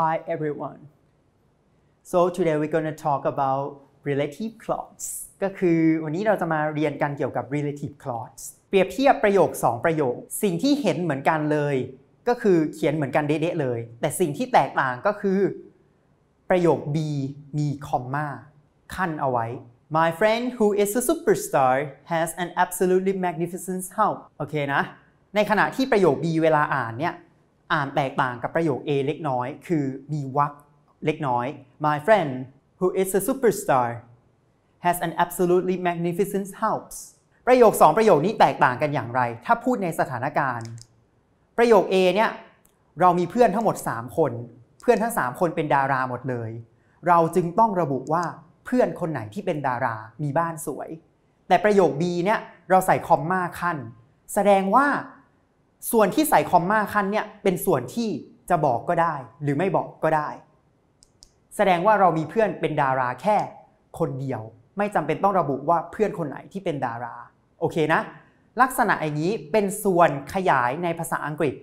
Hi everyone. So today we're going to talk about relative clauses ก็คือวันนี้เราจะมาเรียนกันเกี่ยวกับ relative clause เปรียบเทียบประโยค 2 ประโยค สิ่งที่เห็นเหมือนกันเลย ก็คือเขียนเหมือนกันเด๊ะเลย แต่สิ่งที่แตกต่างก็คือประโยค B มีคอมมาขั้นเอาไว้ My friend who is a superstar has an absolutely magnificent house โอเคนะ ในขณะที่ประโยค B เวลาอ่านเนี่ยอ่านแตกต่างกับประโยค A เล็กน้อย คือมีวรรคเล็กน้อย My friend who is a superstar has an absolutely magnificent house ประโยค 2 ประโยคนี้แตกต่างกันอย่างไร ถ้าพูดในสถานการณ์ ประโยค A เนี่ย เรามีเพื่อนทั้งหมด 3 คน เพื่อนทั้ง 3 คนเป็นดาราหมดเลย เราจึงต้องระบุว่าเพื่อนคนไหนที่เป็นดารา มีบ้านสวย แต่ประโยค B เนี่ย เราใส่คอมมาขั้น แสดงว่าส่วนที่ใส่คอมมาขั้นเนี่ยเป็นส่วนที่จะบอกก็ได้หรือไม่บอกก็ได้ แสดงว่าเรามีเพื่อนเป็นดาราแค่คนเดียว ไม่จำเป็นต้องระบุว่าเพื่อนคนไหนที่เป็นดาราโอเคนะ ลักษณะอย่างนี้เป็นส่วนขยายในภาษาอังกฤษ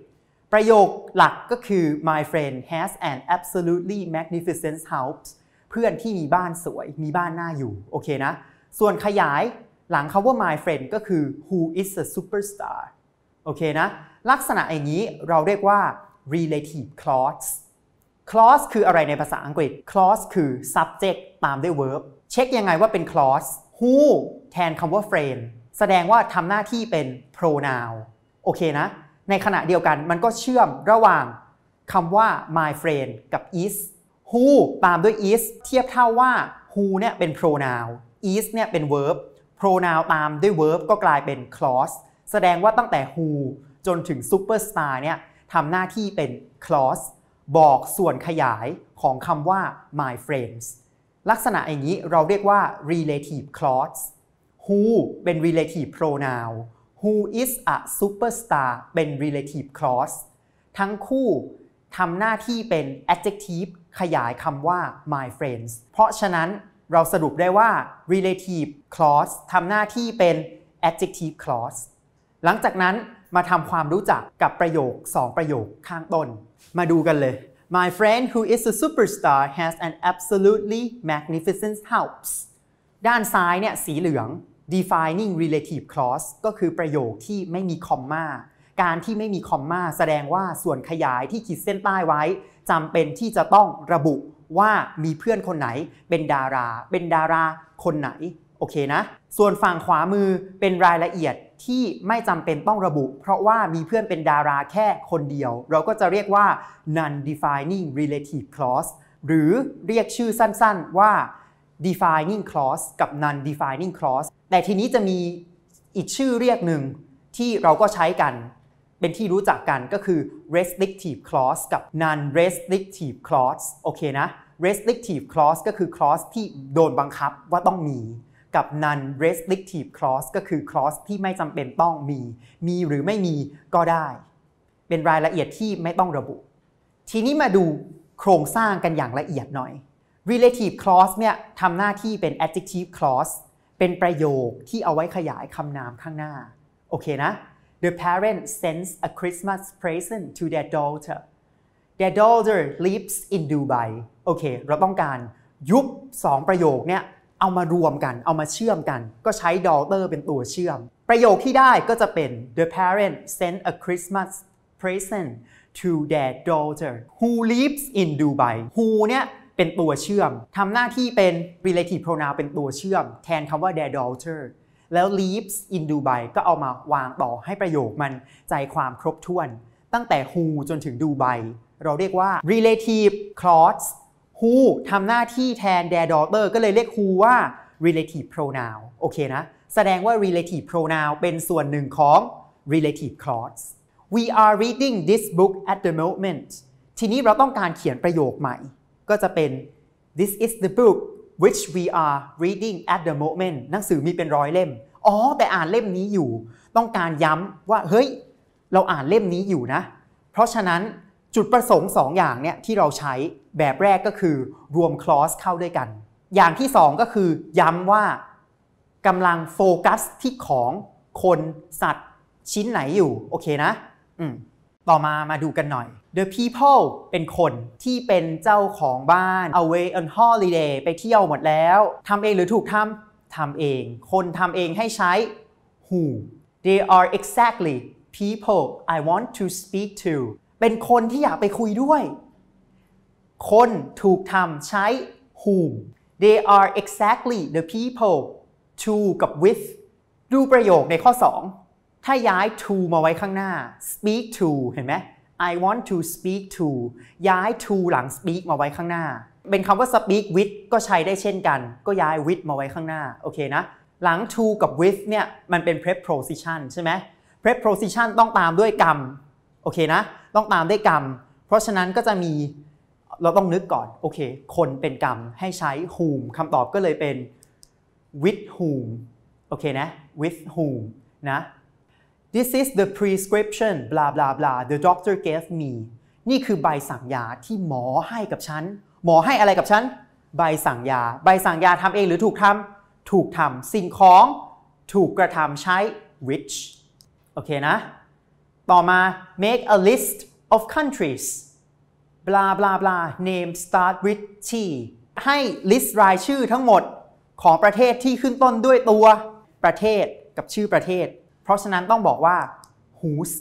ประโยคหลักก็คือ my friend has an absolutely magnificent house เพื่อนที่มีบ้านสวยมีบ้านน่าอยู่โอเคนะส่วนขยายหลังคาว่า my friend ก็คือ who is a superstar โอเคนะลักษณะอย่างนี้เราเรียกว่า relative clause clause คืออะไรในภาษาอังกฤษ clause คือ subject ตามด้วย verb เช็คยังไงว่าเป็น clause who แทนคำว่า friend แสดงว่าทำหน้าที่เป็น pronoun โอเคนะ ในขณะเดียวกันมันก็เชื่อมระหว่างคำว่า my friend กับ is who ตามด้วย is เทียบเท่าว่า who เนี่ยเป็น pronoun is เนี่ยเป็น verb pronoun ตามด้วย verb ก็กลายเป็น clause แสดงว่าตั้งแต่ who จนถึงซูเปอร์สตาร์เนี่ยทำหน้าที่เป็นคลอสบอกส่วนขยายของคำว่า my friends ลักษณะอย่างนี้เราเรียกว่า relative clause who เป็น relative pronoun who is a superstar เป็น relative clause ทั้งคู่ทำหน้าที่เป็น adjective ขยายคำว่า my friends เพราะฉะนั้นเราสรุปได้ว่า relative clause ทำหน้าที่เป็น adjective clause หลังจากนั้นมาทำความรู้จักกับประโยค 2 ประโยคข้างต้น มาดูกันเลย My friend who is a superstar has an absolutely magnificent house ด้านซ้ายเนี่ยสีเหลือง defining relative clause ก็คือประโยคที่ไม่มีคอมมาการที่ไม่มีคอมมาแสดงว่าส่วนขยายที่ขีดเส้นใต้ไว้จำเป็นที่จะต้องระบุว่ามีเพื่อนคนไหน เป็นดารา เป็นดาราคนไหนโอเคนะ ส่วนฝั่งขวามือเป็นรายละเอียดที่ไม่จำเป็นต้องระบุ เพราะว่ามีเพื่อนเป็นดาราแค่คนเดียว เราก็จะเรียกว่า non-defining relative clause หรือเรียกชื่อสั้น ๆว่า defining clause กับ non-defining clause แต่ทีนี้จะมีอีกชื่อเรียกหนึ่งที่เราก็ใช้กัน เป็นที่รู้จักกันก็คือ restrictive clause กับ non-restrictive clause โอเคนะ restrictive clause ก็คือ clause ที่โดนบังคับว่าต้องมีกับ non restrictive clause ก็คือ clause ที่ไม่จำเป็นต้องมี มีหรือไม่มีก็ได้ เป็นรายละเอียดที่ไม่ต้องระบุ ทีนี้มาดูโครงสร้างกันอย่างละเอียดหน่อย relative clause เนี่ยทำหน้าที่เป็น adjective clause เป็นประโยคที่เอาไว้ขยายคำนามข้างหน้า โอเคนะ The parent sends a Christmas present to their daughter their daughter lives in Dubai โอเค เราต้องการยุบ2ประโยคเนี่ยเอามารวมกัน เอามาเชื่อมกัน ก็ใช้ดอลเตอร์เป็นตัวเชื่อม ประโยคที่ได้ก็จะเป็น the parent sent a Christmas present to their daughter who lives in Dubai who เนี่ย เป็นตัวเชื่อม ทำหน้าที่เป็น relative pronoun เป็นตัวเชื่อม แทนคำว่า their daughter แล้ว lives in Dubai ก็เอามาวางต่อให้ประโยคมันใจความครบถ้วน ตั้งแต่ who จนถึง Dubai เราเรียกว่า relative clause who ทำหน้าที่แทน their daughter ก็เลยเรียก who ว่า relative pronoun โอเคนะ แสดงว่า relative pronoun เป็นส่วนหนึ่งของ relative clause we are reading this book at the moment ทีนี้เราต้องการเขียนประโยคใหม่ ก็จะเป็น this is the book which we are reading at the moment หนังสือมีเป็นร้อยเล่ม อ๋อ แต่อ่านเล่มนี้อยู่ ต้องการย้ำว่า เฮ้ย เราอ่านเล่มนี้อยู่นะ เพราะฉะนั้นจุดประสงค์ 2ออย่างเนี่ยที่เราใช้แบบแรกก็คือรวมคลอสเข้าด้วยกัน อย่างที่สองก็คือ ย้ำว่ากำลังโฟกัสที่ของคนสัตว์ชิ้นไหนอยู่ โอเคนะ ต่อมามาดูกันหน่อย The people เป็นคนที่เป็นเจ้าของบ้าน away on holiday ไปเที่ยวหมดแล้วทำเองหรือถูกทำ ทำเอง คนทำเองให้ใช้ who they are exactly people I want to speak to เป็นคนที่อยากไปคุยด้วยคน ถูกทำใช้ whom they are exactly the people to กับ with ดูประโยคในข้อ 2 ถ้าย้าย to มาไว้ข้างหน้า speak to เห็นไหม I want to speak to ย้าย to หลัง speak มาไว้ข้างหน้า เป็นคำว่า speak with ก็ใช้ได้เช่นกัน ก็ย้าย with มาไว้ข้างหน้า โอเคนะ หลัง to กับ with เนี่ย มันเป็น preposition ใช่ไหม preposition ต้องตามด้วยกรรมโอเคนะ ต้องตามด้วยกรรม เพราะฉะนั้นก็จะมีเราต้องนึกก่อน โอเค คนเป็นกรรม ให้ใช้ whom คำตอบก็เลยเป็น with whom โอเคนะ with whom นะ this is the prescription blah blah blah the doctor gave me นี่คือใบสั่งยาที่หมอให้กับฉัน หมอให้อะไรกับฉัน ใบสั่งยา ใบสั่งยาทำเองหรือถูกทำถูกทำสิ่งของ ถูกกระทำใช้ which โอเคนะ ต่อมา make a list of countries บลาบลาบลา name start with t ให้ list รายชื่อทั้งหมดของประเทศที่ขึ้นต้นด้วยตัวประเทศกับชื่อประเทศ เพราะฉะนั้นต้องบอกว่า whose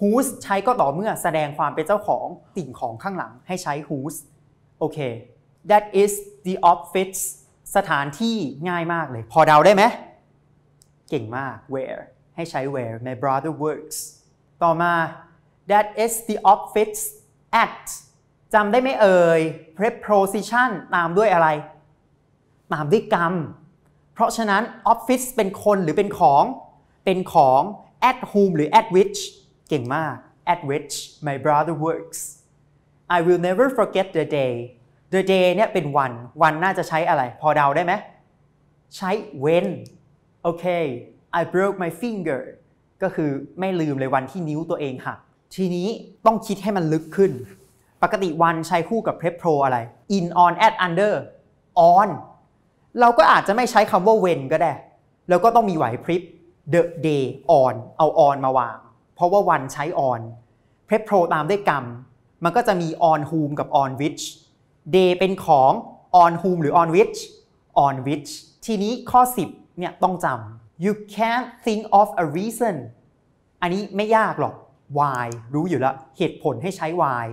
whose ใช้ก็ต่อเมื่อแสดงความเป็นเจ้าของสิ่งของข้างหลังให้ใช้ whose โอเค that is the office สถานที่ง่ายมากเลยพอเดาได้ไหม เก่งมาก where ให้ใช้ where my brother works ต่อมา that is the office at จำได้ไหมเอ่ย preposition ตามด้วยอะไร ตามด้วยกรรม เพราะฉะนั้น office เป็นคนหรือเป็นของ เป็นของ at whom หรือ at which เก่งมาก at which my brother works I will never forget the day the day เนี่ยเป็นวันวันน่าจะใช้อะไร พอเดาได้ไหมใช้ when okay I broke my finger ก็คือไม่ลืมเลยวันที่นิ้วตัวเองหักทีนี้ต้องคิดให้มันลึกขึ้นปกติวันใช้คู่กับ prep pro อะไร in on at under on เราก็อาจจะไม่ใช้คำว่า when ก็ได้แล้วก็ต้องมีไหวพริบ the day on เอา on มาวางเพราะว่าวันใช้ on prep pro ตามด้วยกรรม มันก็จะมี on whom กับ on which day เป็นของ on whom หรือ on which on which ทีนี้ข้อ 10เนี่ยต้องจำ you can't think of a reason อันนี้ไม่ยากหรอก why รู้อยู่แล้ว เหตุผลให้ใช้ why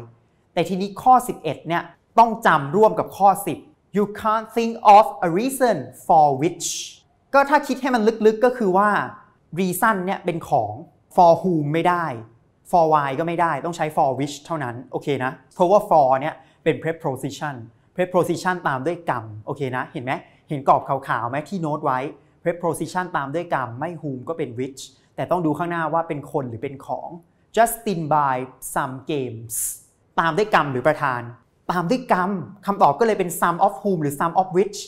แต่ทีนี้ข้อ 11เนี่ยต้องจำร่วมกับข้อ 10 you can't think of a reason for which ก็ถ้าคิดให้มันลึกๆก็คือว่า reason เนี่ยเป็นของ for whom ไม่ได้ for why ก็ไม่ได้ต้องใช้ for which เท่านั้นโอเคนะเพราะว่า for เนี่ยเป็น preposition preposition ตามด้วยกรรมโอเคนะเห็นไหมเห็นกรอบขาวๆไหมที่โน้ตไว้ preposition ตามด้วยกรรม ไม่ whom ก็เป็น which แต่ต้องดูข้างหน้าว่าเป็นคนหรือเป็นของ Justin b y some games ตามด้วยกรรมหรือประธาน ตามด้วยกรรมคำตอบก็เลยเป็น sum of whom หรือ sum of which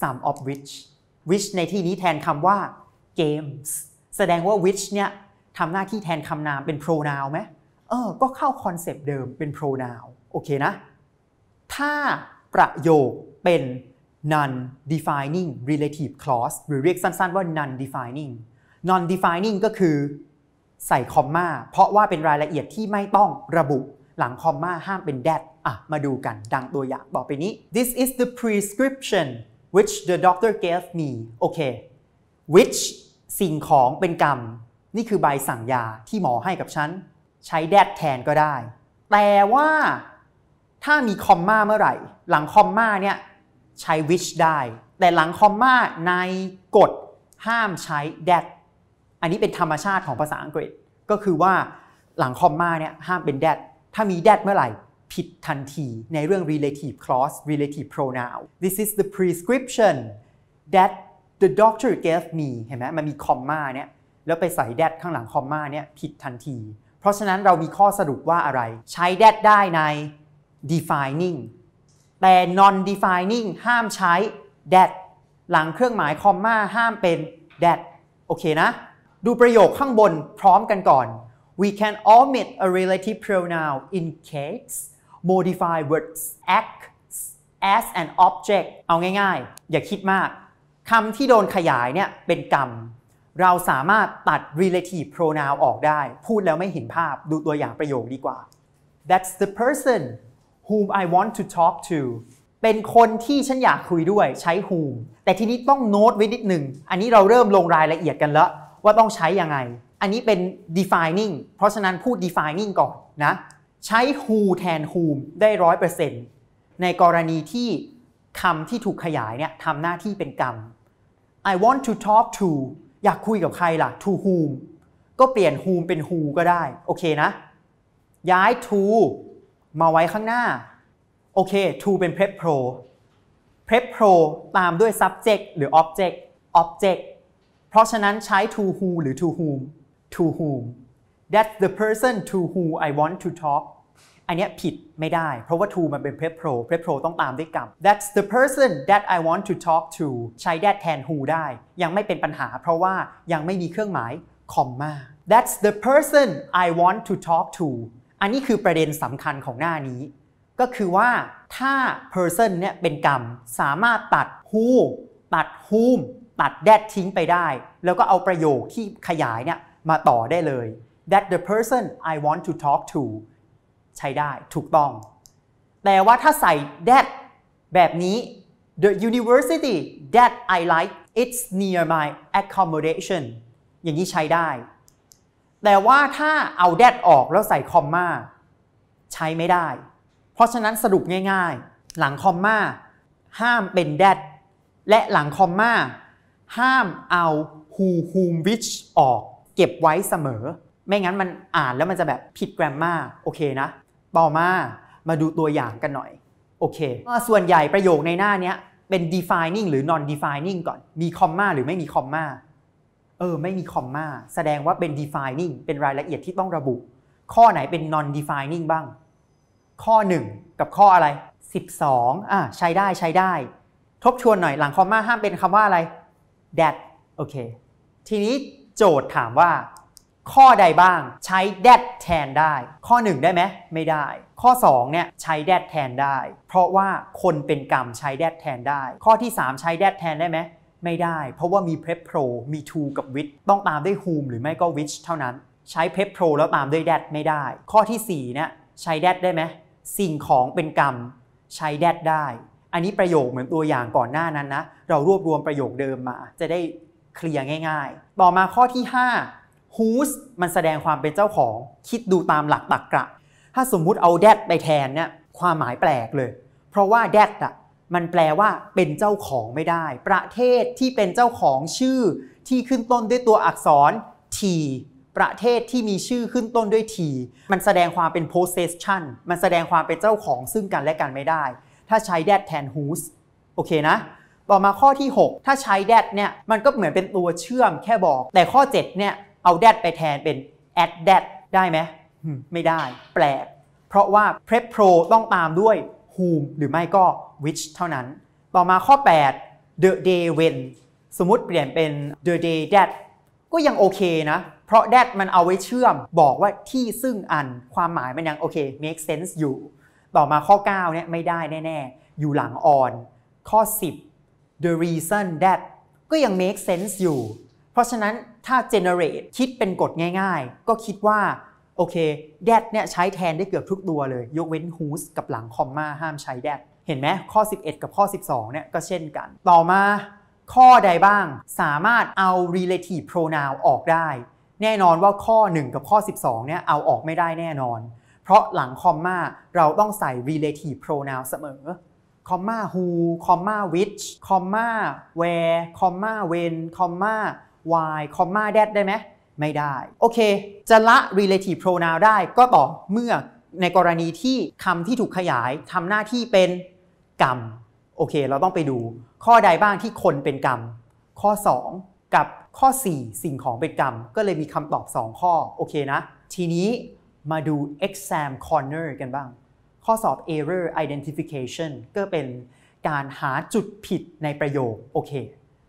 sum of which which ในที่นี้แทนคำว่า games แสดงว่า which เนี่ยทำหน้าที่แทนคำนามเป็น pronoun ไหมเออ ก็เข้าคอนเซปต์เดิมเป็น pronoun โอเคนะ ถ้าประโยคเป็น non defining relative clause หรือเรียกสั้นๆว่า non defining non defining ก็คือใส่คอมมาเพราะว่าเป็นรายละเอียดที่ไม่ต้องระบุหลังคอมมาห้ามเป็น that อ่ะ มาดูกัน ดังตัวอย่าง บอกไปนี้ this is the prescription which the doctor gave me โอเค which สิ่งของเป็นกรรม นี่คือใบสั่งยาที่หมอให้กับฉัน ใช้ that แทนก็ได้ แต่ว่า ถ้ามีคอมมาเมื่อไหร่ หลังคอมมาเนี่ย ใช้ which ได้ แต่หลังคอมมาในกฎห้ามใช้ that อันนี้เป็นธรรมชาติของภาษาอังกฤษ ก็คือว่า หลังคอมมาเนี่ยห้ามเป็น that ถ้ามี that เมื่อไหร่ ผิดทันที ในเรื่อง relative clause relative pronoun this is the prescription that the doctor gave me เห็นไหมมันมีคอมมาเนี่ยแล้วไปใส่ that ข้างหลังคอมมาเนี่ยผิดทันที เพราะฉะนั้นเรามีข้อสรุปว่าอะไรใช้ that ได้ใน defining แต่ non defining ห้ามใช้ that หลังเครื่องหมายคอมมาห้ามเป็น that โอเคนะ ดูประโยคข้างบนพร้อมกันก่อน we can omit a relative pronoun in case modify words act as an object เอาง่ายๆ อย่าคิดมากคำที่โดนขยายเนี่ยเป็นกรรม เราสามารถตัด relative pronoun ออกได้ พูดแล้วไม่เห็นภาพดูตัวอย่างประโยคดีกว่า that's the person whom I want to talk to เป็นคนที่ฉันอยากคุยด้วยใช้ whom แต่ทีนี้ต้องโน้ตไว้นิดหนึ่งอันนี้เราเริ่มลงรายละเอียดกันแล้ว ว่าต้องใช้ยังไงอันนี้เป็น defining เพราะฉะนั้นพูด defining ก่อนนะ ใช้ who แทน whom ได้ร้อยเปอร์เซ็นต์ในกรณีที่คำที่ถูกขยายเนี่ยทำหน้าที่เป็นกรรม I want to talk to อยากคุยกับใครล่ะ to whom ก็เปลี่ยน whom เป็น who ก็ได้ โอเคนะ ย้าย to มาไว้ข้างหน้าโอเค to เป็น prep pro prep pro ตามด้วย subject หรือ object object เพราะฉะนั้นใช้ to who หรือ to whom to whom that's the person to who I want to talk อันนี้ผิดไม่ได้ เพราะว่า to มันเป็น p r e p r o p r e p r o ต้องตามด้วยกรรม that's the person that I want to talk to ใช้ that แทน who ได้ยังไม่เป็นปัญหา เพราะว่ายังไม่มีเครื่องหมาย คอมมา that's the person I want to talk to อันนี้คือประเด็นสำคัญของหน้านี้ ก็คือว่าถ้า person เนี่ยเป็นกรรม สามารถตัด who ตัด whom ตัด that ทิ้งไปได้ แล้วก็เอาประโยคที่ขยายเนี่ยมาต่อได้เลย that the person I want to talk to ใช้ได้ ถูกต้อง แต่ว่าถ้าใส่ that แบบนี้ the university that I like it's near my accommodation อย่างนี้ใช้ได้ แต่ว่าถ้าเอา that ออกแล้วใส่คอมมาใช้ไม่ได้ เพราะฉะนั้นสรุปง่ายๆ หลังคอมมาห้ามเป็น that และหลังคอมมาห้ามเอา who whom which ออกเก็บไว้เสมอ ไม่งั้นมันอ่านแล้วมันจะแบบผิดแกรมมาโอเคนะต่อมา มาดูตัวอย่างกันหน่อย โอเค ส่วนใหญ่ประโยคในหน้านี้เป็น defining หรือ non defining ก่อน มีคอมมาหรือไม่มีคอมมาเออ ไม่มีคอมมาแสดงว่าเป็น defining เป็นรายละเอียดที่ต้องระบุ ข้อไหนเป็น non defining บ้าง ข้อ 1 กับข้ออะไร 12อ่ะใช้ได้ใช้ได้ ทบทวนหน่อย หลังคอมมาห้ามเป็นคำว่าอะไร that โอเค ทีนี้โจทย์ถามว่าข้อใดบ้างใช้ that แทนได้ข้อ 1 ได้ไหม ไม่ได้ ข้อ2เนี่ยใช้ that แทนได้ เพราะว่าคนเป็นกรรม ใช้ that แทนได้ ข้อที่ 3 ใช้ that แทนได้ไหม ไม่ได้ เพราะว่ามี prep pro มี to กับ with ต้องตามด้วย whom หรือไม่ก็ which เท่านั้น ใช้ prep pro แล้วตามด้วย that ไม่ได้ ข้อที่4เนี่ยใช้ that ได้ไหมสิ่งของเป็นกรรมใช้ that ได้ อันนี้ประโยคเหมือนตัวอย่างก่อนหน้านั้นนะเรารวบรวมประโยคเดิมมา จะได้เคลียร์ง่ายๆ ต่อมาข้อที่5 whose มันแสดงความเป็นเจ้าของ คิดดูตามหลักตรรกะ ถ้าสมมุติเอา that ไปแทนเนี่ย ความหมายแปลกเลย เพราะว่า that อะมันแปลว่าเป็นเจ้าของไม่ได้ ประเทศที่เป็นเจ้าของชื่อ ที่ขึ้นต้นด้วยตัวอักษร t ประเทศที่มีชื่อขึ้นต้นด้วย t มันแสดงความเป็น possession มันแสดงความเป็นเจ้าของซึ่งกันและกันไม่ได้ ถ้าใช้ that แทน whose โอเคนะต่อมาข้อที่ 6 ถ้าใช้ that เนี่ยมันก็เหมือนเป็นตัวเชื่อมแค่บอก แต่ข้อ 7เนี่ยเอา that ไปแทนเป็น at that ได้ไหมไม่ได้ แปลก เพราะว่า prep pro ต้องตามด้วย whom หรือไม่ก็ which เท่านั้น ต่อมาข้อ 8 the day when สมมติเปลี่ยนเป็น the day that ก็ยังโอเคนะ เพราะ that มันเอาไว้เชื่อม บอกว่าที่ซึ่งอันความหมายมันยังโอเค make sense อยู่ ต่อมาข้อ9เนี่ยไม่ได้แน่ๆอยู่หลัง on ข้อ 10 the reason that ก็ยัง make sense อยู่ เพราะฉะนั้นถ้า generate คิดเป็นกฎง่ายๆ ก็คิดว่าโอเค that เนี่ยใช้แทนได้เกือบทุกตัวเลย ยกเว้น whose กับหลังคอมมาห้ามใช้ that เห็นไหมข้อ 11 กับข้อ 12เนี่ยก็เช่นกัน ต่อมา ข้อใดบ้างสามารถเอา relative pronoun ออกได้ แน่นอนว่าข้อ 1 กับข้อ 12เนี่ยเอาออกไม่ได้แน่นอน เพราะหลังคอมมาเราต้องใส่ relative pronoun เสมอคอมมา who คอมมา which คอมมา where คอมมา when คอมมา why คอมมา that ได้ไหมไม่ได้ โอเค จะละ relative pronoun ได้ก็ต่อเมื่อในกรณีที่คำที่ถูกขยายทำหน้าที่เป็นกรรม โอเค เราต้องไปดู ข้อใดบ้างที่คนเป็นกรรม ข้อ 2 กับข้อ 4 สิ่งของเป็นกรรม ก็เลยมีคำตอบ 2 ข้อ โอเคนะ ทีนี้มาดู exam corner กันบ้างข้อสอบ error identification ก็เป็นการหาจุดผิดในประโยค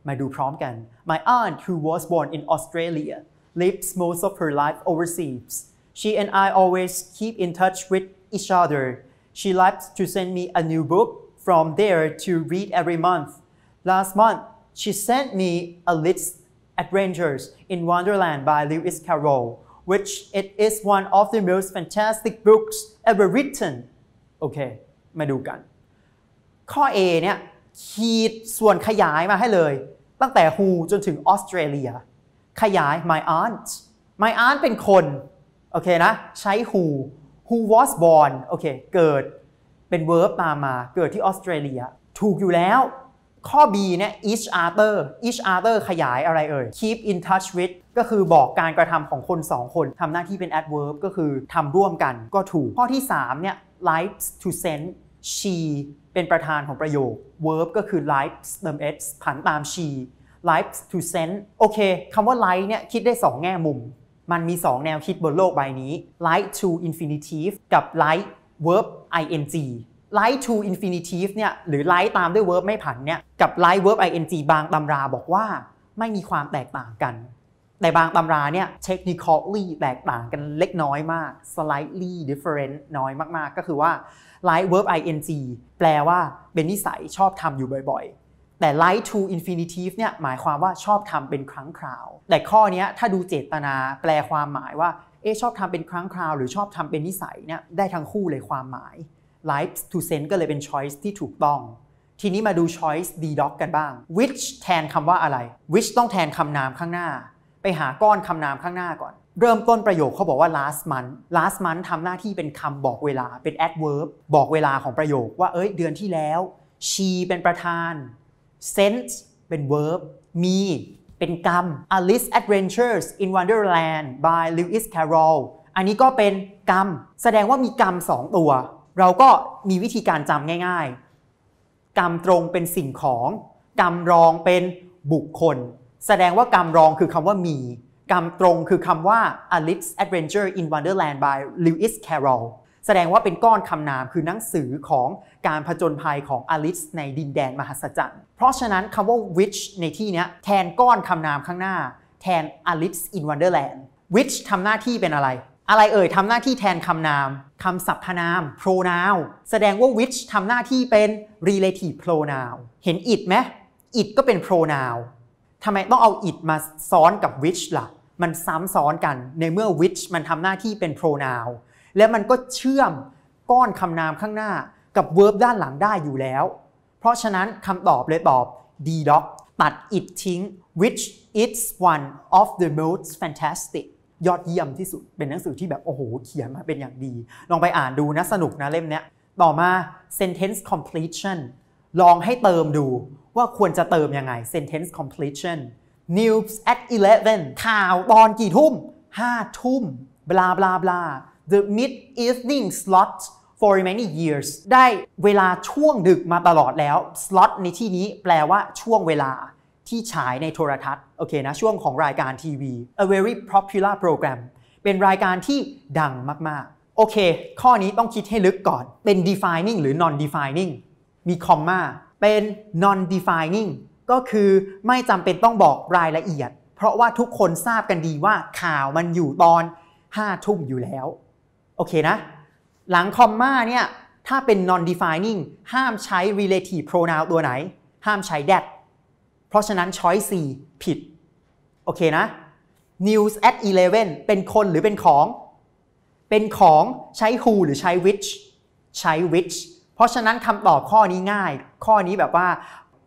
มาดูพร้อมกัน My aunt who was born in Australia lives most of her life overseas she and I always keep in touch with each other she likes to send me a new book from there to read every month last month she sent me a list Adventures in Wonderland by Lewis Carroll which it is one of the most fantastic books ever written โอเค มาดูกัน ข้อ A เนี่ยขีดส่วนขยายมาให้เลย ตั้งแต่ who จนถึงออสเตรเลีย ขยาย my aunt my aunt เป็นคน โอเคนะ ใช้ who who was born โอเค เกิดเป็น verb ตามมา เกิดที่ออสเตรเลียถูกอยู่แล้ว ข้อ B เนี่ย each other each other ขยายอะไรเอ่ย keep in touch with ก็คือบอกการกระทำของคน 2 คนทำหน้าที่เป็น adverb ก็คือทำร่วมกันก็ถูกข้อที่3เนี่ย lives to send she เป็นประธานของประโยค verb ก็คือ lives เติม s ผันตาม she lives to send โอเคคำว่า l i k e เนี่ยคิดได้2 แง่มุม มันมี 2 แนวคิดบนโลกใบนี้ l i k e t o infinitive กับ l i k e verb ing l i k e t o infinitive เนี่ยหรือ l i k e ตามด้วย verb ไม่ผันเนี่ยกับ l i k e verb ing บางตำราบอกว่า ไม่มีความแตกต่างกันในบางตำราเนี่ยเทคนิคอลล l y แตกต่างกันเล็กน้อยมาก slightly different น้อยมากๆ ก็คือว่า like verb ing แปลว่าเป็นนิสัยชอบทำอยู่บ่อยๆ แต่ like to infinitive เนี่ยหมายความว่าชอบทำเป็นครั้งคราว แต่ข้อนี้ถ้าดูเจตนาแปลความหมายว่าเอ๊ชอบทำเป็นครั้งคราวหรือ ชอบทำเป็นนิสัยเนี่ยได้ทั้งคู่เลยความหมาย like to sense ก็เลยเป็น choice ที่ถูกต้อง ทีนี้มาดู choice d doc กันบ้าง which แทนคำว่าอะไร which ต้องแทนคำนามข้างหน้าไปหาก้อนคำนามข้างหน้าก่อน เริ่มต้นประโยคเขาบอกว่า last month last month ทำหน้าที่เป็นคำบอกเวลาเป็น adverb บอกเวลาของประโยคว่าเอ้ย เดือนที่แล้ว she เป็นประธาน sent เป็น verb me เป็นกรรม Alice Adventures in Wonderland by Lewis Carroll อันนี้ก็เป็นกรรม แสดงว่ามีกรรมสองตัว เราก็มีวิธีการจำง่ายๆ กรรมตรงเป็นสิ่งของ กรรมรองเป็นบุคคลแสดงว่ากรรมรองคือคำว่ามี กรรมตรงคือคำว่า Alice Adventure in Wonderland by Lewis Carroll แสดงว่าเป็นก้อนคำนามคือหนังสือของการผจญภัยของอลิซในดินแดนมหัศจรรย์ เพราะฉะนั้นคำว่า which ในที่นี้แทนก้อนคำนามข้างหน้าแทน Alice in Wonderland which ทำหน้าที่เป็นอะไร อะไรเอ่ยทำหน้าที่แทนคำนามคำสรรพนาม pronoun แสดงว่า which ทำหน้าที่เป็น relative pronoun เห็น it ไหม it ก็เป็น pronoun ทำไมต้องเอา it มาซ้อนกับ which ละ่ะ มันซ้ำซ้อนกันในเมื่อ which มันทำหน้าที่เป็น pronoun แล้วมันก็เชื่อมก้อนคำนามข้างหน้ากับ verb ด้านหลังได้อยู่แล้ว เพราะฉะนั้นคำตอบเลยตอบ d doc ตัด it ทิ้ง which is one of the most fantastic ยอดเยี่ยมที่สุด เป็นหนังสือที่แบบโอ้โห เขียนมาเป็นอย่างดี ลองไปอ่านดูนะ สนุกนะเล่มเนี้ย ต่อมา sentence completion ลองให้เติมดูว่าควรจะเติมยังไง sentence completion news at 11ข่าวตอนกี่ทุ่ม 5 ทุ่มบลาบลาบลา the mid evening slot for many years ได้เวลาช่วงดึกมาตลอดแล้ว slot ในที่นี้แปลว่าช่วงเวลาที่ฉายในโทรทัศน์ โอเคนะ ช่วงของรายการทีวี a very popular program เป็นรายการที่ดังมากๆ โอเค ข้อนี้ต้องคิดให้ลึกก่อน เป็น defining หรือ non defining มีคอมมาเป็น non defining ก็คือไม่จำเป็นต้องบอกรายละเอียด เพราะว่าทุกคนทราบกันดีว่าข่าวมันอยู่ตอน 5 ทุ่มอยู่แล้วโอเคนะหลังคอมมาเนี่ยถ้าเป็น non defining ห้ามใช้ relative pronoun ตัวไหน ห้ามใช้ that เพราะฉะนั้น choice 4ผิดโอเคนะ news at 11 เป็นคนหรือเป็นของ เป็นของใช้ who หรือใช้ which ใช้ which เพราะฉะนั้นคำตอบข้อนี้ง่ายข้อนี้แบบว่า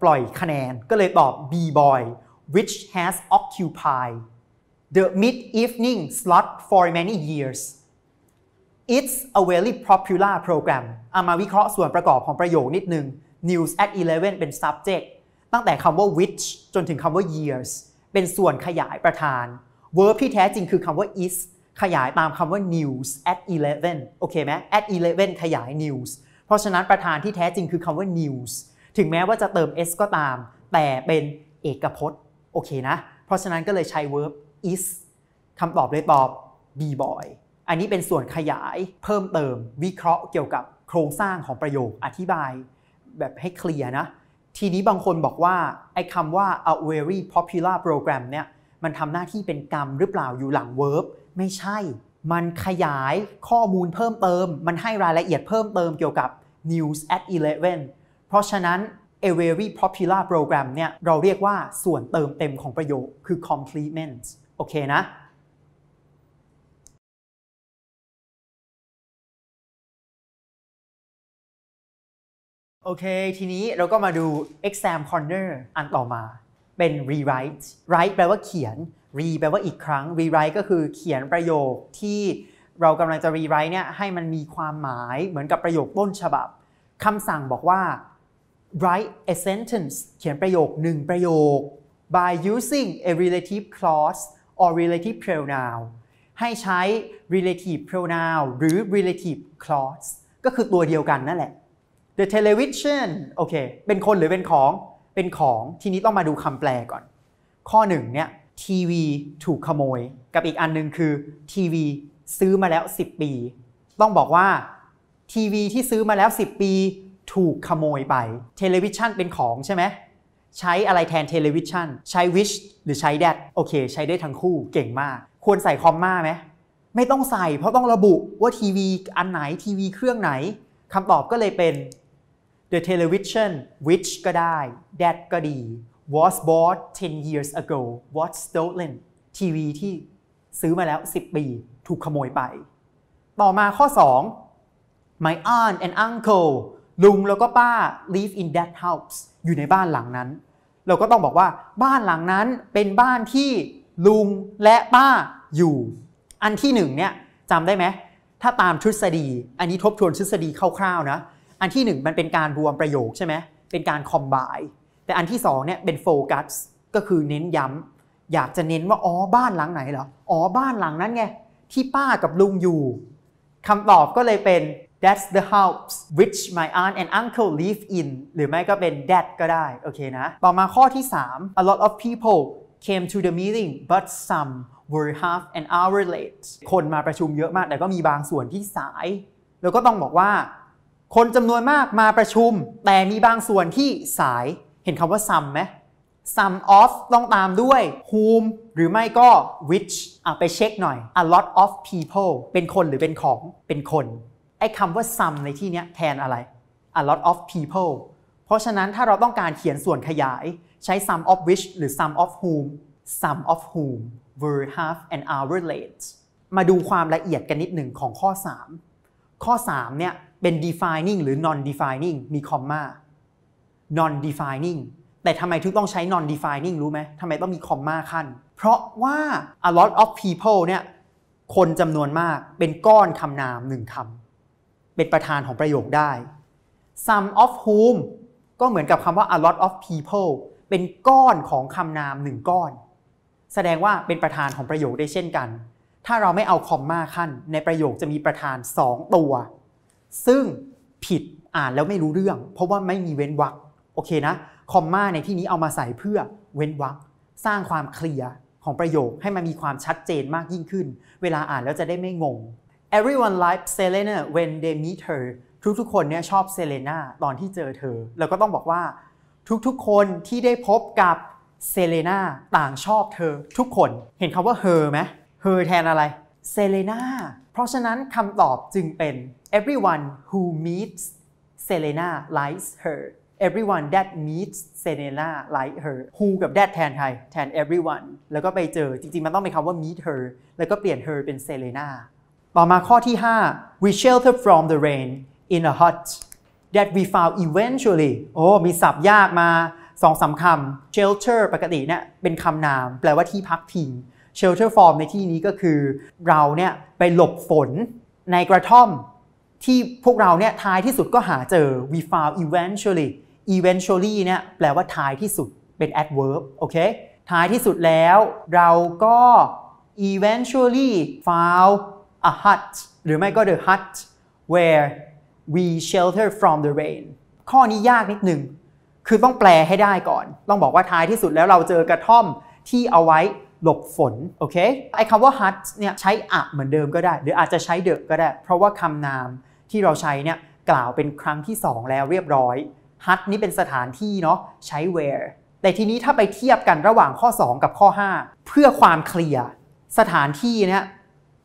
ปล่อยคะแนนก็เลยตอบ B boy which has occupied the mid evening slot for many years it's a very popular program เอามาวิเคราะห์ส่วนประกอบของประโยคนิดนึง news at 11 เป็น subject ตั้งแต่คำว่า which จนถึงคำว่า years เป็นส่วนขยายประธาน verb ที่แท้จริงคือคำว่า is ขยายตามคำว่า news at 11 โอเคไหม at 11 ขยาย news เพราะฉะนั้นประธานที่แท้จริงคือคำว่า news ถึงแม้ว่าจะเติม s ก็ตาม แต่เป็นเอกพจน์ โอเคนะ เพราะฉะนั้นก็เลยใช้ verb is คำตอบเลย ตอบ b boy อันนี้เป็นส่วนขยายเพิ่มเติม วิเคราะห์เกี่ยวกับโครงสร้างของประโยคอธิบายแบบให้เคลียร์นะ ทีนี้บางคนบอกว่าไอ้คำว่า a very popular program เนี่ย มันทำหน้าที่เป็นกรรมหรือเปล่าอยู่หลัง verb ไม่ใช่ มันขยายข้อมูลเพิ่มเติม มันให้รายละเอียดเพิ่มเติมเกี่ยวกับ News at 11 เพราะฉะนั้น a very popular program เนี่ยเราเรียกว่าส่วนเติมเต็มของประโยคคือ complement โอเคนะ โอเค ทีนี้เราก็มาดู exam corner อันต่อมา เป็น rewrite write แปลว่าเขียน re แปลว่าอีกครั้ง rewrite ก็คือเขียนประโยคที่เรากำลังจะรีไรต์เนี่ยให้มันมีความหมายเหมือนกับประโยคต้นฉบับคำสั่งบอกว่า write a sentence เขียนประโยคหนึ่งประโยค by using a relative clause or relative pronoun ให้ใช้ relative pronoun หรือ relative clause ก็คือตัวเดียวกันนั่นแหละ the television โอเค เป็นคนหรือเป็นของ เป็นของทีนี้ต้องมาดูคำแปลก่อน ข้อหนึ่งเนี่ยทีวีถูกขโมย กับอีกอันหนึ่งคือทีวีซื้อมาแล้ว 10 ปี ต้องบอกว่า ทีวีที่ซื้อมาแล้ว 10 ปี ถูกขโมยไปเทเลวิชันเป็นของใช่ไหมใช้อะไรแทนเทเลวิชันใช้วิชหรือใช้แดดโอเค ใช้ได้ทั้งคู่เก่งมาก ควรใส่คอมมาไหม ไม่ต้องใส่เพราะต้องระบุว่าทีวีอันไหน ทีวีเครื่องไหนคำตอบก็เลยเป็น the television which ก็ได้ that ก็ดี was bought 10 years ago was stolen ทีวีที่ซื้อมาแล้ว10 ปีถูกขโมยไป ต่อมาข้อ 2 my aunt and uncle ลุงแล้วก็ป้า live in that house อยู่ในบ้านหลังนั้น เราก็ต้องบอกว่าบ้านหลังนั้นเป็นบ้านที่ลุงและป้า อยู่ อันที่หนึ่งเนี่ยจำได้ไหม ถ้าตามทฤษฎี อันนี้ทบทวนทฤษฎีคร่าวๆนะ อันที่หนึ่งมันเป็นการรวมประโยคใช่ไหม เป็นการคอมบาย แต่อันที่สองเนี่ยเป็นโฟกัสก็คือเน้นย้ำอยากจะเน้นว่าอ๋อบ้านหลังไหนเหรอ อ๋อบ้านหลังนั้นไงที่ป้ากับลุงอยู่คำตอบก็เลยเป็น that's the house which my aunt and uncle live in หรือไม่ก็เป็น that ก็ได้ โอเคนะ ต่อมาข้อที่ 3 a lot of people came to the meeting but some were half an hour late คนมาประชุมเยอะมาก แต่ก็มีบางส่วนที่สาย แล้วก็ต้องบอกว่า คนจำนวนมากมาประชุม แต่มีบางส่วนที่สาย เห็นคำว่า some ไหม some of ต้องตามด้วย whom หรือไม่ก็ which อ่ะไปเช็คหน่อย a lot of people เป็นคนหรือเป็นของ เป็นคน ไอ้คำว่า some ในที่นี้แทนอะไร a lot of people เพราะฉะนั้นถ้าเราต้องการเขียนส่วนขยายใช้ some of which หรือ some of whom some of whom were half an hour late มาดูความละเอียดกันนิดหนึ่งของข้อ 3 ข้อ 3เนี่ยเป็น defining หรือ non defining มีคอมมา non defining แต่ทำไมถึงต้องใช้ non defining รู้ไหม ทำไมต้องมีคอมมาขั้นเพราะว่า a lot of people เนี่ย คนจำนวนมาก เป็นก้อนคำนามหนึ่งคำ เป็นประธานของประโยคได้ some of whom ก็เหมือนกับคำว่า a lot of people เป็นก้อนของคำนามหนึ่งก้อน แสดงว่าเป็นประธานของประโยคได้เช่นกัน ถ้าเราไม่เอาคอมมาขั้นในประโยคจะมีประธาน 2 ตัว ซึ่งผิดอ่านแล้วไม่รู้เรื่อง เพราะว่าไม่มีเว้นวรรค โอเคนะคอมมาในที่นี้เอามาใส่เพื่อเว้นวรรคสร้างความเคลียร์ของประโยคให้มันมีความชัดเจนมากยิ่งขึ้น เวลาอ่านแล้วจะได้ไม่งง Everyone likes Selena when they meet her ทุกๆคนเนี่ยชอบเซเลน่าตอนที่เจอเธอแล้วก็ต้องบอกว่าทุกๆคนที่ได้พบกับเซเลน่าต่างชอบเธอ ทุกคนเห็นคำว่า her ไหม her แทนอะไรเซเลน่าเพราะฉะนั้นคำตอบจึงเป็น everyone who meets Selena likes her everyone that meets s e n e l a like her who กับ that แทนใครแทน everyone แล้วก็ไปเจอ จริงๆ มันต้องเป็นคำว่า meet her แล้วก็เปลี่ยน her เป็น Selena ต่อมาข้อที่ 5 we shelter from the rain in a hut that we found eventually โอ้ มีศัพท์ยากมาสองสาคำ shelter ปกติเนี่ยเป็นคำนามแปลว่าที่พักพิง shelter from ในที่นี้ก็คือ เราเนี่ยไปหลบฝน ในกระท่อม ที่พวกเราเนี่ยท้ายที่สุดก็หาเจอ we found eventually eventually เนี่ยแปลว่าท้ายที่สุดเป็น adverb โอเคท้ายที่สุดแล้วเราก็ eventually found a hut หรือไม่ก็ the hut where we shelter from the rain ข้อนี้ยากนิดหนึ่งคือต้องแปลให้ได้ก่อน ต้องบอกว่าท้ายที่สุดแล้วเราเจอกระท่อมที่เอาไว้หลบฝนโอเคไอ้คำว่า hut เนี่ยใช้อะเหมือนเดิมก็ได้ หรืออาจจะใช้เดอะก็ได้ เพราะว่าคำนามที่เราใช้เนี่ยกล่าวเป็นครั้งที่ 2 แล้วเรียบร้อยฮัทนี่เป็นสถานที่เนาะใช้ where แต่ทีนี้ถ้าไปเทียบกันระหว่างข้อ 2 กับข้อ 5 เพื่อความเคลียร์สถานที่เนี่ย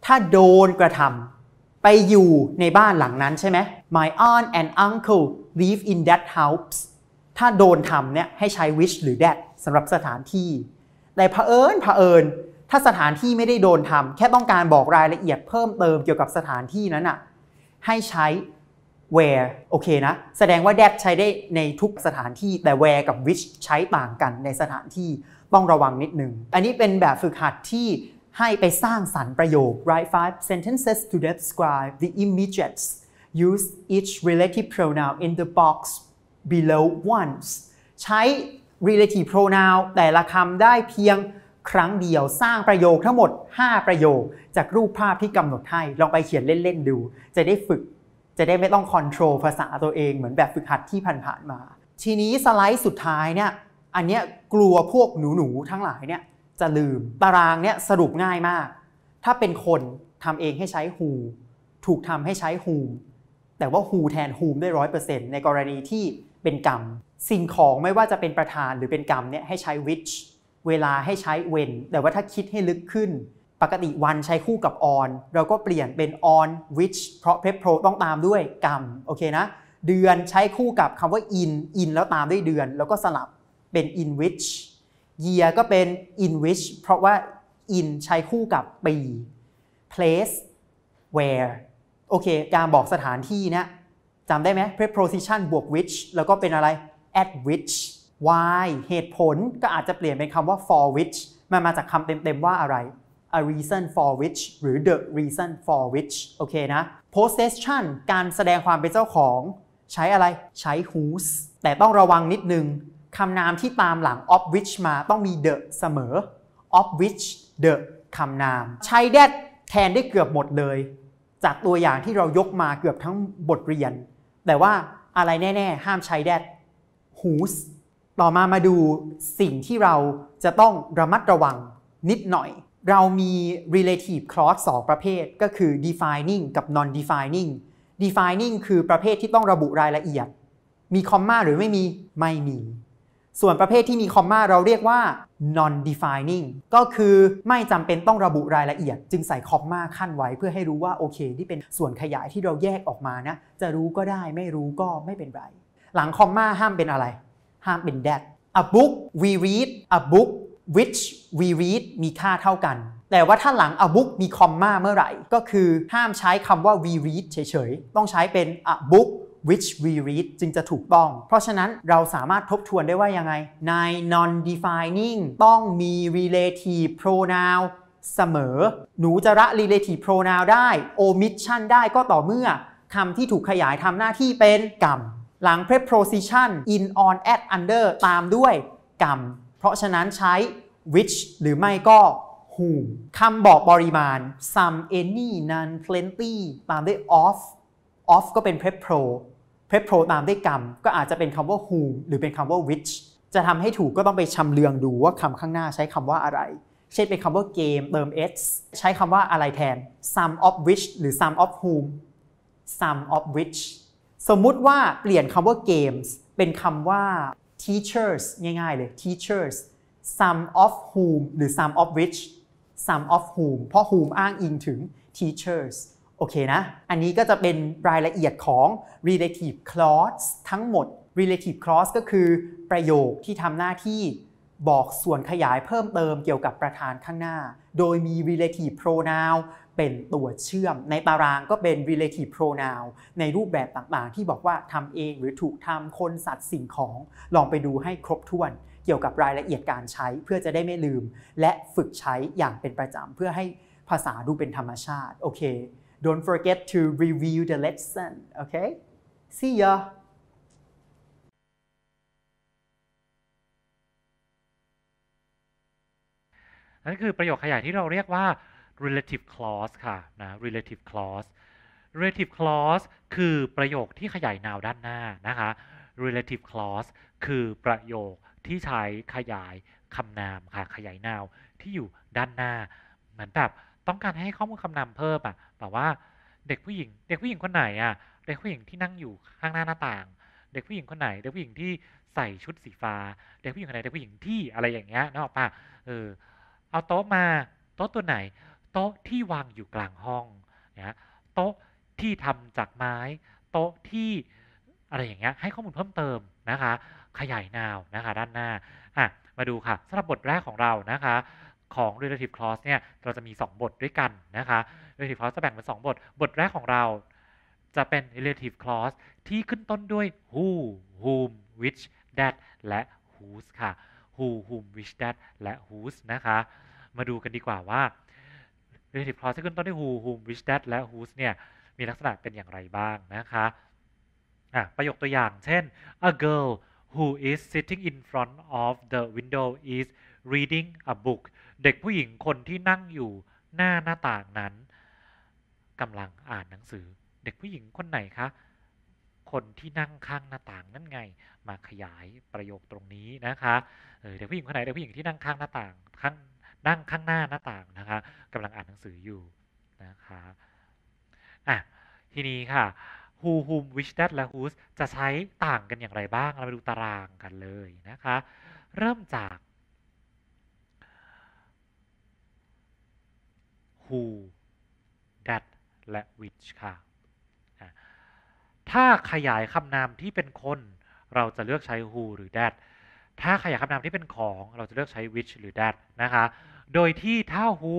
ถ้าโดนกระทำไปอยู่ในบ้านหลังนั้นใช่ไหม My aunt and uncle live in that house ถ้าโดนทำเนี่ยให้ใช้ which หรือ that สำหรับสถานที่แต่เผอิญเผอิญถ้าสถานที่ไม่ได้โดนทำแค่ต้องการบอกรายละเอียดเพิ่มเติมเกี่ยวกับสถานที่นั้นอะให้ใช้ where โอเคนะแสดงว่า that ใช้ได้ในทุกสถานที่แต่ where กับ which ใช้ต่างกันในสถานที่ต้องระวังนิดนึงอันนี้เป็นแบบฝึกหัดที่ให้ไปสร้างสรรค์ประโยค write five sentences to describe the images use each relative pronoun in the box below once ใช้ relative pronoun แต่ละคำได้เพียงครั้งเดียวสร้างประโยคทั้งหมด 5 ประโยคจากรูปภาพที่กำหนดให้ ลองไปเขียนเล่น ๆ ดู จะได้ฝึกจะได้ไม่ต้องคอนโทรลภาษาตัวเองเหมือนแบบฝึกหัดที่ผ่านๆมา ทีนี้สไลด์สุดท้ายเนี่ย อันเนี้ยกลัวพวกหนูๆทั้งหลายเนี่ยจะลืมตารางเนี่ยสรุปง่ายมาก ถ้าเป็นคนทำเองให้ใช้ who ถูกทำให้ใช้ whom แต่ว่า who แทน whom ได้ร้อยเปอร์เซ็นต์ในกรณีที่เป็นกรรม สิ่งของไม่ว่าจะเป็นประธานหรือเป็นกรรมเนี่ยให้ใช้ which เวลาให้ใช้ when แต่ว่าถ้าคิดให้ลึกขึ้นปกติวันใช้คู่กับ on เราก็เปลี่ยนเป็น on which เพราะ prep pro ต้องตามด้วยกรรม โอเคนะ เดือนใช้คู่กับคำว่า in in แล้วตามด้วยเดือน แล้วก็สลับเป็น in which year ก็เป็น in which เพราะว่า in ใช้คู่กับปี place where โอเคการบอกสถานที่เนะี่ยจำได้ไหม preposition บวก which แล้วก็เป็นอะไร at which why เหตุผลก็อาจจะเปลี่ยนเป็นคำว่า for which มันมาจากคำเต็มๆว่าอะไร a reason for which หรือ the reason for which โอเคนะ possession การแสดงความเป็นเจ้าของ ใช้อะไร ใช้ whose แต่ต้องระวังนิดนึง คำนามที่ตามหลัง of which มาต้องมี the เสมอ of which the คำนาม ใช้ that แทนได้เกือบหมดเลย จากตัวอย่างที่เรายกมาเกือบทั้งบทเรียน แต่ว่าอะไรแน่ๆ ห้ามใช้ that whose ต่อมามาดูสิ่งที่เราจะต้องระมัดระวังนิดหน่อยเรามี relative clause 2ประเภทก็คือ defining กับ non defining defining คือประเภทที่ต้องระบุรายละเอียด มีคอมมาหรือไม่มี ไม่มี ส่วนประเภทที่มีคอมมาเราเรียกว่า non defining ก็คือไม่จำเป็นต้องระบุรายละเอียด จึงใส่คอมมาขั้นไว้เพื่อให้รู้ว่าโอเคที่เป็นส่วนขยายที่เราแยกออกมานะ จะรู้ก็ได้ ไม่รู้ก็ไม่เป็นไร หลังคอมมาห้ามเป็นอะไรห้ามเป็น that a book we read a book which we read มีค่าเท่ากัน แต่ว่าถ้าหลัง a book มีคอมมาเมื่อไหร่ ก็คือห้ามใช้คำว่า we read เฉยๆ ต้องใช้เป็น a book which we read จึงจะถูกต้อง เพราะฉะนั้นเราสามารถทบทวนได้ว่ายังไง ใน non defining ต้องมี relative pronoun เสมอ หนูจะระ relative pronoun ได้ omission ได้ก็ต่อเมื่อคำที่ถูกขยายทำหน้าที่เป็นกรรม หลัง preposition in on at under ตามด้วยกรรมราะฉะนั้นใช้ which หรือไม่ก็ whom คำบอกปริมาณ some any none plenty ตามด้วย of of ก็เป็น prep pro prep pro ตามด้วยกรรม ก็อาจจะเป็นคำว่า whom หรือเป็นคำว่า which จะทำให้ถูกก็ต้องไปชำเลืองดูว่าคำข้างหน้าใช้คำว่าอะไร เช่นเป็นคำว่า g game เติม s ใช้คำว่าอะไรแทน some of which หรือ some of whom some of which สมมุติว่าเปลี่ยนคำว่า games เป็นคำว่า teachers ง่ายๆ เลย teachers some of whom หรือ some of which some of whom เพราะ whom อ้างอิงถึง teachers โอเคนะ อันนี้ก็จะเป็นรายละเอียดของ relative clause ทั้งหมด relative clause ก็คือประโยคที่ทำหน้าที่บอกส่วนขยายเพิ่มเติมเกี่ยวกับประธานข้างหน้า โดยมี relative pronoun เป็นตัวเชื่อม ในตารางก็เป็น relative pronoun ในรูปแบบต่างๆ ที่บอกว่าทำเองหรือถูกทำคนสัตว์สิ่งของลองไปดูให้ครบถ้วนเกี่ยวกับรายละเอียดการใช้เพื่อจะได้ไม่ลืม และฝึกใช้อย่างเป็นประจำเพื่อให้ภาษาดูเป็นธรรมชาติโอเค don't forget to review the lesson โอเค see ya นั่นคือประโยคขยายที่เราเรียกว่า relative clause ค่ะนะ relative clause relative clause คือประโยคที่ขยายนาวด้านหน้านะคะ relative clause คือประโยคที่ใช้ขยายคำนามค่ะ ขยายนาวที่อยู่ด้านหน้าเหมือนแบบต้องการให้ข้อมูลคำนามเพิ่มอ่ะแบบว่าเด็กผู้หญิง เด็กผู้หญิงคนไหนอ่ะเด็กผู้หญิงที่นั่งอยู่ข้างหน้าหน้าต่าง เด็กผู้หญิงคนไหน เด็กผู้หญิงที่ใส่ชุดสีฟ้า เด็กผู้หญิงคนไหนเด็กผู้หญิงที่อะไรอย่างเงี้ยนอกปะเออเอาโต๊ะมาโต๊ะตัวไหนโต๊ะที่วางอยู่กลางห้องนะโต๊ะที่ทำจากไม้ โต๊ะที่อะไรอย่างเงี้ย ให้ข้อมูลเพิ่มเติมนะคะ ขยายนาวนะคะด้านหน้าอ่ะมาดูค่ะสำหรับบทแรกของเรานะคะ ของ relative clause เนี่ย เราจะมี 2 บทด้วยกันนะคะ relative clause จะแบ่งเป็น 2 บท บทแรกของเราจะเป็น relative clause ที่ขึ้นต้นด้วย who whom which that และ whose ค่ะ who whom which that และ whose นะคะ มาดูกันดีกว่าว่า relative clause ที่ขึ้นต้นด้วย who whom which that และ whose เนี่ย มีลักษณะเป็นอย่างไรบ้างนะคะ ประโยคตัวอย่าง เช่น a girl who is sitting in front of the window is reading a book เด็กผู้หญิงคนที่นั่งอยู่หน้าหน้าต่างนั้นกำลังอ่านหนังสือ เด็กผู้หญิงคนไหนคะ คนที่นั่งข้างหน้าต่างนั่นไง มาขยายประโยคตรงนี้นะคะ เด็กผู้หญิง คนไหน เด็กผู้หญิงที่นั่งข้างหน้าต่างข้างนั่งข้างหน้าหน้าต่างนะคะกำลังอ่านหนังสืออยู่นะคะอ่ะทีนี้ค่ะ who whom which that และ whose จะใช้ต่างกันอย่างไรบ้าง เราไปดูตารางกันเลยนะคะ เริ่มจาก who that และ which ค่ะถ้าขยายคำนามที่เป็นคนเราจะเลือกใช้ who หรือ that ถ้าขยายคำนามที่เป็นของเราจะเลือกใช้ which หรือ that นะคะโดยที่ถ้า who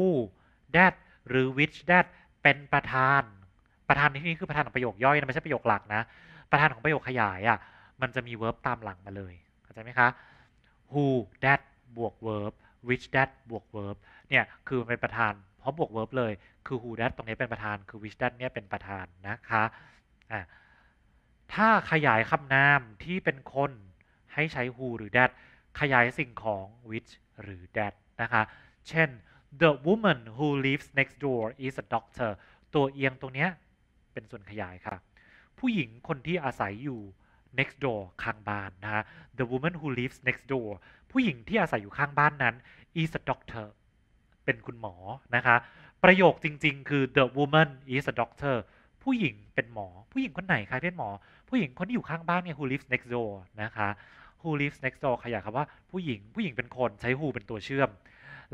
that หรือ which that เป็นประธานประธานในที่นี้คือประธานของประโยคย่อยนะไม่ใช่ประโยคหลักนะประธานของประโยคขยายอะ่ะมันจะมี verb ตามหลังมาเลยเข้าใจไหมคะ who that บวก verb which that บวก verb เนี่ยคือเป็นประธานเพราะบวก verb เลยคือ who that ตรงนี้เป็นประธานคือ which that เนี่ยเป็นประธานนะคะอ่ะถ้าขยายคำนามที่เป็นคนให้ใช้ who หรือ that ขยายสิ่งของ which หรือ that นะคะ เช่น the woman who lives next door is a doctor ตัวเอียงตรงนี้เป็นส่วนขยายค่ะผู้หญิงคนที่อาศัยอยู่ next door ข้างบ้านนะะ the woman who lives next door ผู้หญิงที่อาศัยอยู่ข้างบ้านนั้น is a doctor เป็นคุณหมอ นะคะ ประโยคจริงๆ คือ the woman is a doctor ผู้หญิงเป็นหมอ ผู้หญิงคนไหนคะเป็นหมอ ผู้หญิงคนที่อยู่ข้างบ้านเนี่ย who lives next door นะคะ who lives next door ขยายคำว่าผู้หญิงผู้หญิงเป็นคนใช้ who เป็นตัวเชื่อม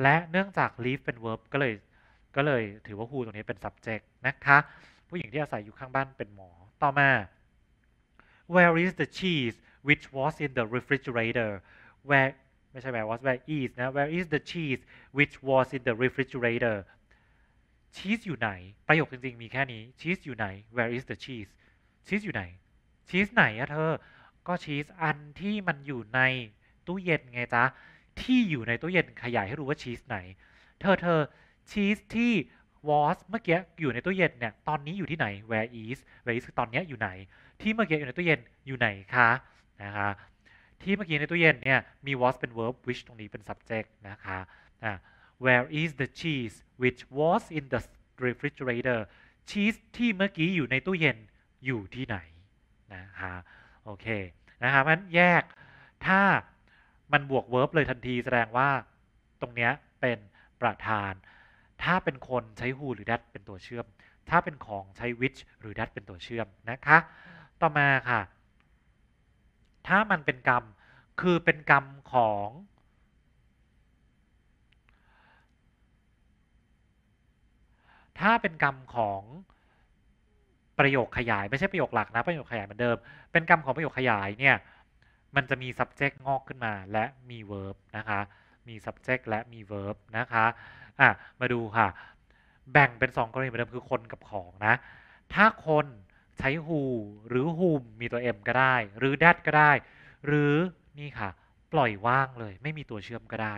และเนื่องจาก live เป็น verb ก็เลยก็เลยถือว่า who ตรงนี้เป็น subject นะคะผู้หญิงที่อาศัยอยู่ข้างบ้านเป็นหมอต่อมา where is the cheese which was in the refrigerator where ไม่ใช่ where was where is นะ where is the cheese which was in the refrigerator ชีสอยู่ไหนประโยคจริงๆ มีแค่นี้ชีสอยู่ไหน where is the cheese ชีสอยู่ไหนชีสไหนอะเธก็ชีสอันที่มันอยู่ในตู้เย็นไงจ๊ะที่อยู่ใน ตู้เย็นขยายให้รู้ว่า ชีสไหน เธอเธอชีสที่วอสเมื่อกี้อยู่ในตู้เย็นเนี่ยตอนนี้อยู่ที่ไหน where is where is คือตอนนี้อยู่ไหนที่เมื่อกี้อยู่ในตู้เย็นอยู่ไหนคะนะคะที่เมื่อกี้ในตู้เย็นเนี่ยมี was เป็น verb which ตรงนี้เป็น subject นะคะะ where is the cheese which was in the refrigerator cheese ที่เมื่อกี้อยู่ในตู้เย็นอยู่ที่ไหนนะคะโอเค นะครับงั้นแยก ถ้า มัน บวก verb เลย ทันทีแสดงว่าตรงเนี้ย เป็นประธาน ถ้าเป็นคนใช้ who หรือ that เป็นตัว เชื่อม ถ้าเป็นของใช้ which หรือ that เป็นตัวเชื่อม นะคะ ต่อมา ค่ะ ถ้ามัน เป็น กรรม คือเป็น กรรมของ ถ้าเป็นกรรม ของประโยคขยายไม่ใช่ประโยคหลักนะประโยคขยายเหมือนเดิม เป็นกรรมของประโยคขยายเนี่ยมันจะมี subject งอกขึ้นมาและมี verb นะคะ มี subject และมี verb นะคะอ่ะมาดูค่ะ แบ่งเป็น 2กรณีเหมือนเดิมคือคนกับของ นะ ถ้าคนใช้ who หรือ whom มีตัว m ก็ได้ หรือ that ก็ได้ หรือนี่ค่ะ ปล่อยว่างเลย ไม่มีตัวเชื่อมก็ได้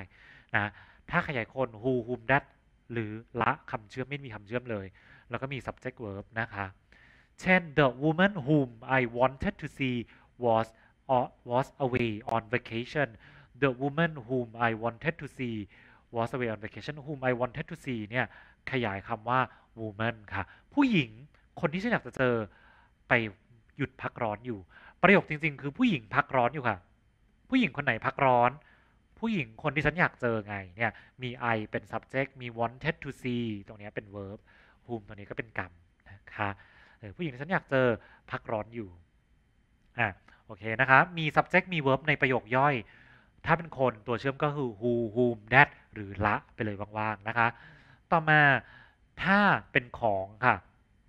นะ ถ้าขยายคน who whom that หรือละคำเชื่อมไม่มีคำเชื่อมเลย แล้วก็มี subject verb นะคะเช่น the woman whom I wanted to see was uh, was away on vacation the woman whom I wanted to see was away on vacation whom I wanted to see เนี่ย ขยายคำว่า woman ค่ะ ผู้หญิงคนที่ฉันอยากจะเจอไปหยุดพักร้อนอยู่ ประโยคจริงๆ คือผู้หญิงพักร้อนอยู่ค่ะ ผู้หญิงคนไหนพักร้อน ผู้หญิงคนที่ฉันอยากเจอไง เนี่ย มี I เป็น subject มี wanted to see ตรงนี้เป็น verb whom ตรงนี้ก็เป็นกรรม นะคะผู้หญิงที่ฉันอยากเจอพักร้อนอยู่ อ่ะโอเคนะคะมี subject มี verb ในประโยคย่อย ถ้าเป็นคนตัวเชื่อมก็คือ who whom that หรือละไปเลยว่างๆ นะคะ ต่อมาถ้าเป็นของค่ะ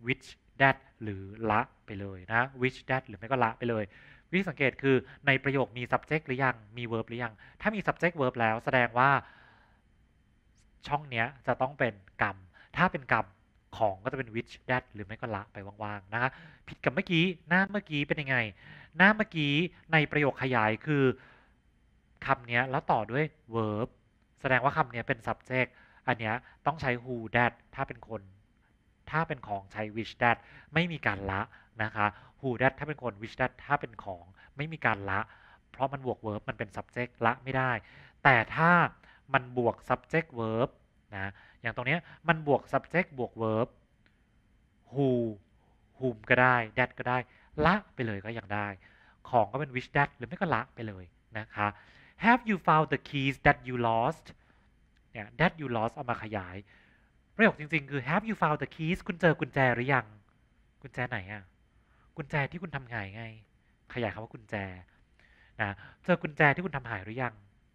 which that หรือละไปเลยนะ which that หรือ ไม่ ก็ละไปเลยวิธีสังเกตคือในประโยคมี subject หรือยัง มี verb หรือยัง ถ้ามี subject verb แล้วแสดงว่า ช่องเนี้ยจะต้องเป็นกรรม ถ้าเป็นกรรมของก็จะเป็น which that หรือไม่ก็ละ ไปว่างๆ นะคะ ผิดกับเมื่อกี้หน้าเมื่อกี้เป็นยังไง หน้าเมื่อกี้ในประโยคขยายคือคำนี้แล้วต่อด้วย verb แสดงว่าคำนี้เป็น subject อันนี้ต้องใช้ who that ถ้าเป็นคน ถ้าเป็นของใช้ which that ไม่มีการละนะคะ who that ถ้าเป็นคน which that ถ้าเป็นของไม่มีการละ เพราะมันบวก verb มันเป็น subject ละไม่ได้ แต่ถ้ามันบวก subject verb นะอย่างตรงนี้มันบวก subject บวก verb who whom ก็ได้ that ก็ได้ ละไปเลยก็ยังได้ ของก็เป็น which that หรือไม่ก็ละไปเลยนะคะ have you found the keys that you lost เนี่ย that you lost เอามาขยายประโยคจริงๆ คือ have you found the keys คุณเจอกุญแจหรือยัง กุญแจไหนอะกุญแจที่คุณทำหายไง ขยายคำว่ากุญแจนะเจอกุญแจที่คุณทำหายหรือยัง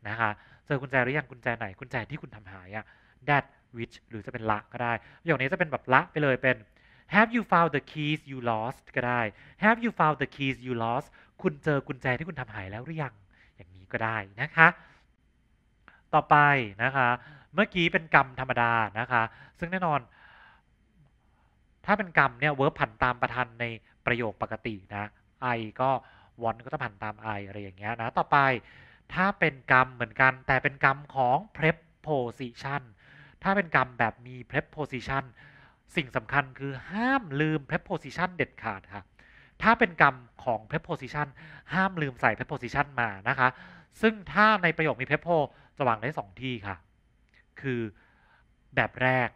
นะคะ เจอกุญแจหรือยังกุญแจไหน กุญแจที่คุณทำหายอะ that which หรือจะเป็นละก็ได้ประโยคนี้จะเป็นแบบละไปเลยเป็น have you found the keys you lost ก็ได้ have you found the keys you lost คุณเจอกุญแจที่คุณทำหายแล้วหรือยัง อย่างนี้ก็ได้นะคะ ต่อไปนะคะ เมื่อกี้เป็นกรรมธรรมดานะคะ ซึ่งแน่นอน ถ้าเป็นกรรมเนี่ยเวิร์ผันตามประธานในประโยคปกตินะ I ก็วอนก็จะผันตาม I อะไรอย่างเงี้ยนะ ต่อไปถ้าเป็นกรรมเหมือนกัน แต่เป็นกรรมของ preposition ถ้าเป็นกรรมแบบมี preposition สิ่งสำคัญคือห้ามลืม preposition เด็ดขาดค่ะ ถ้าเป็นกรรมของ preposition ห้ามลืมใส่ preposition มานะคะ ซึ่งถ้าในประโยคมี prepo จะวางได้ 2 ที่ค่ะ คือแบบแรก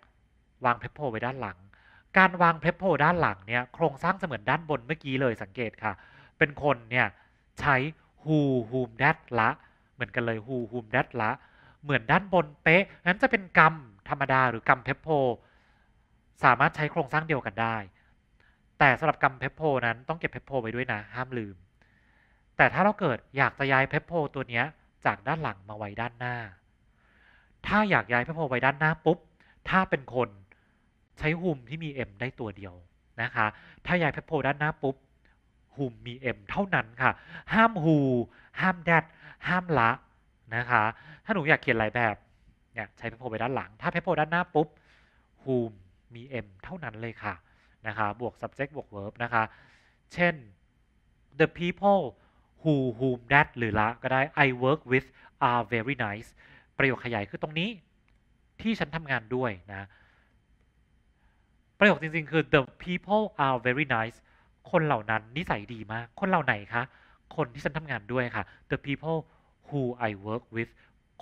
วาง prepo ไว้ด้านหลัง การวาง prepo ด้านหลังเนี่ยโครงสร้างเสมือนด้านบนเมื่อกี้เลยสังเกตค่ะ เป็นคนเนี่ยใช้ who whom that ละ เหมือนกันเลย who whom that ละเหมือนด้านบนเป๊ะนั้นจะเป็นกรรมธรรมดาหรือกำเพปโพสามารถใช้โครงสร้างเดียวกันได้ แต่สำหรับกำเพปโพนั้นต้องเก็บเพปโพไว้ด้วยนะห้ามลืม แต่ถ้าเราเกิดอยากจะย้ายเพปโพ ตัวนี้จากด้านหลังมาไว้ด้านหน้า ถ้าอยากย้ายเพปโพไว้ด้านหน้าปุ๊บถ้าเป็นคนใช้หุ่มที่มี M ได้ตัวเดียวนะคะถ้าย้ายเพปโพด้านหน้าปุ๊บหุ่มมี M เท่านั้นค่ะ ห้ามหู ห้ามแดดห้ามละนะคะถ้าหนูอยากเขียนหลายแบบเนี่ยใช้เพปโพไปด้านหลัง ถ้าเพปโพด้านหน้า ปุ๊บ whom มี m เท่านั้นเลยค่ะ นะคะ บวก subject บวก verb นะคะ เช่น the people who whom that หรือ ละ ก็ได้ I work with are very nice ประโยคขยายคือตรงนี้ที่ฉันทำงานด้วยนะ ประโยคจริงๆ คือ the people are very nice คนเหล่านั้นนิสัยดีมาก คนเหล่าไหนคะ คนที่ฉันทำงานด้วยค่ะ the people who I work with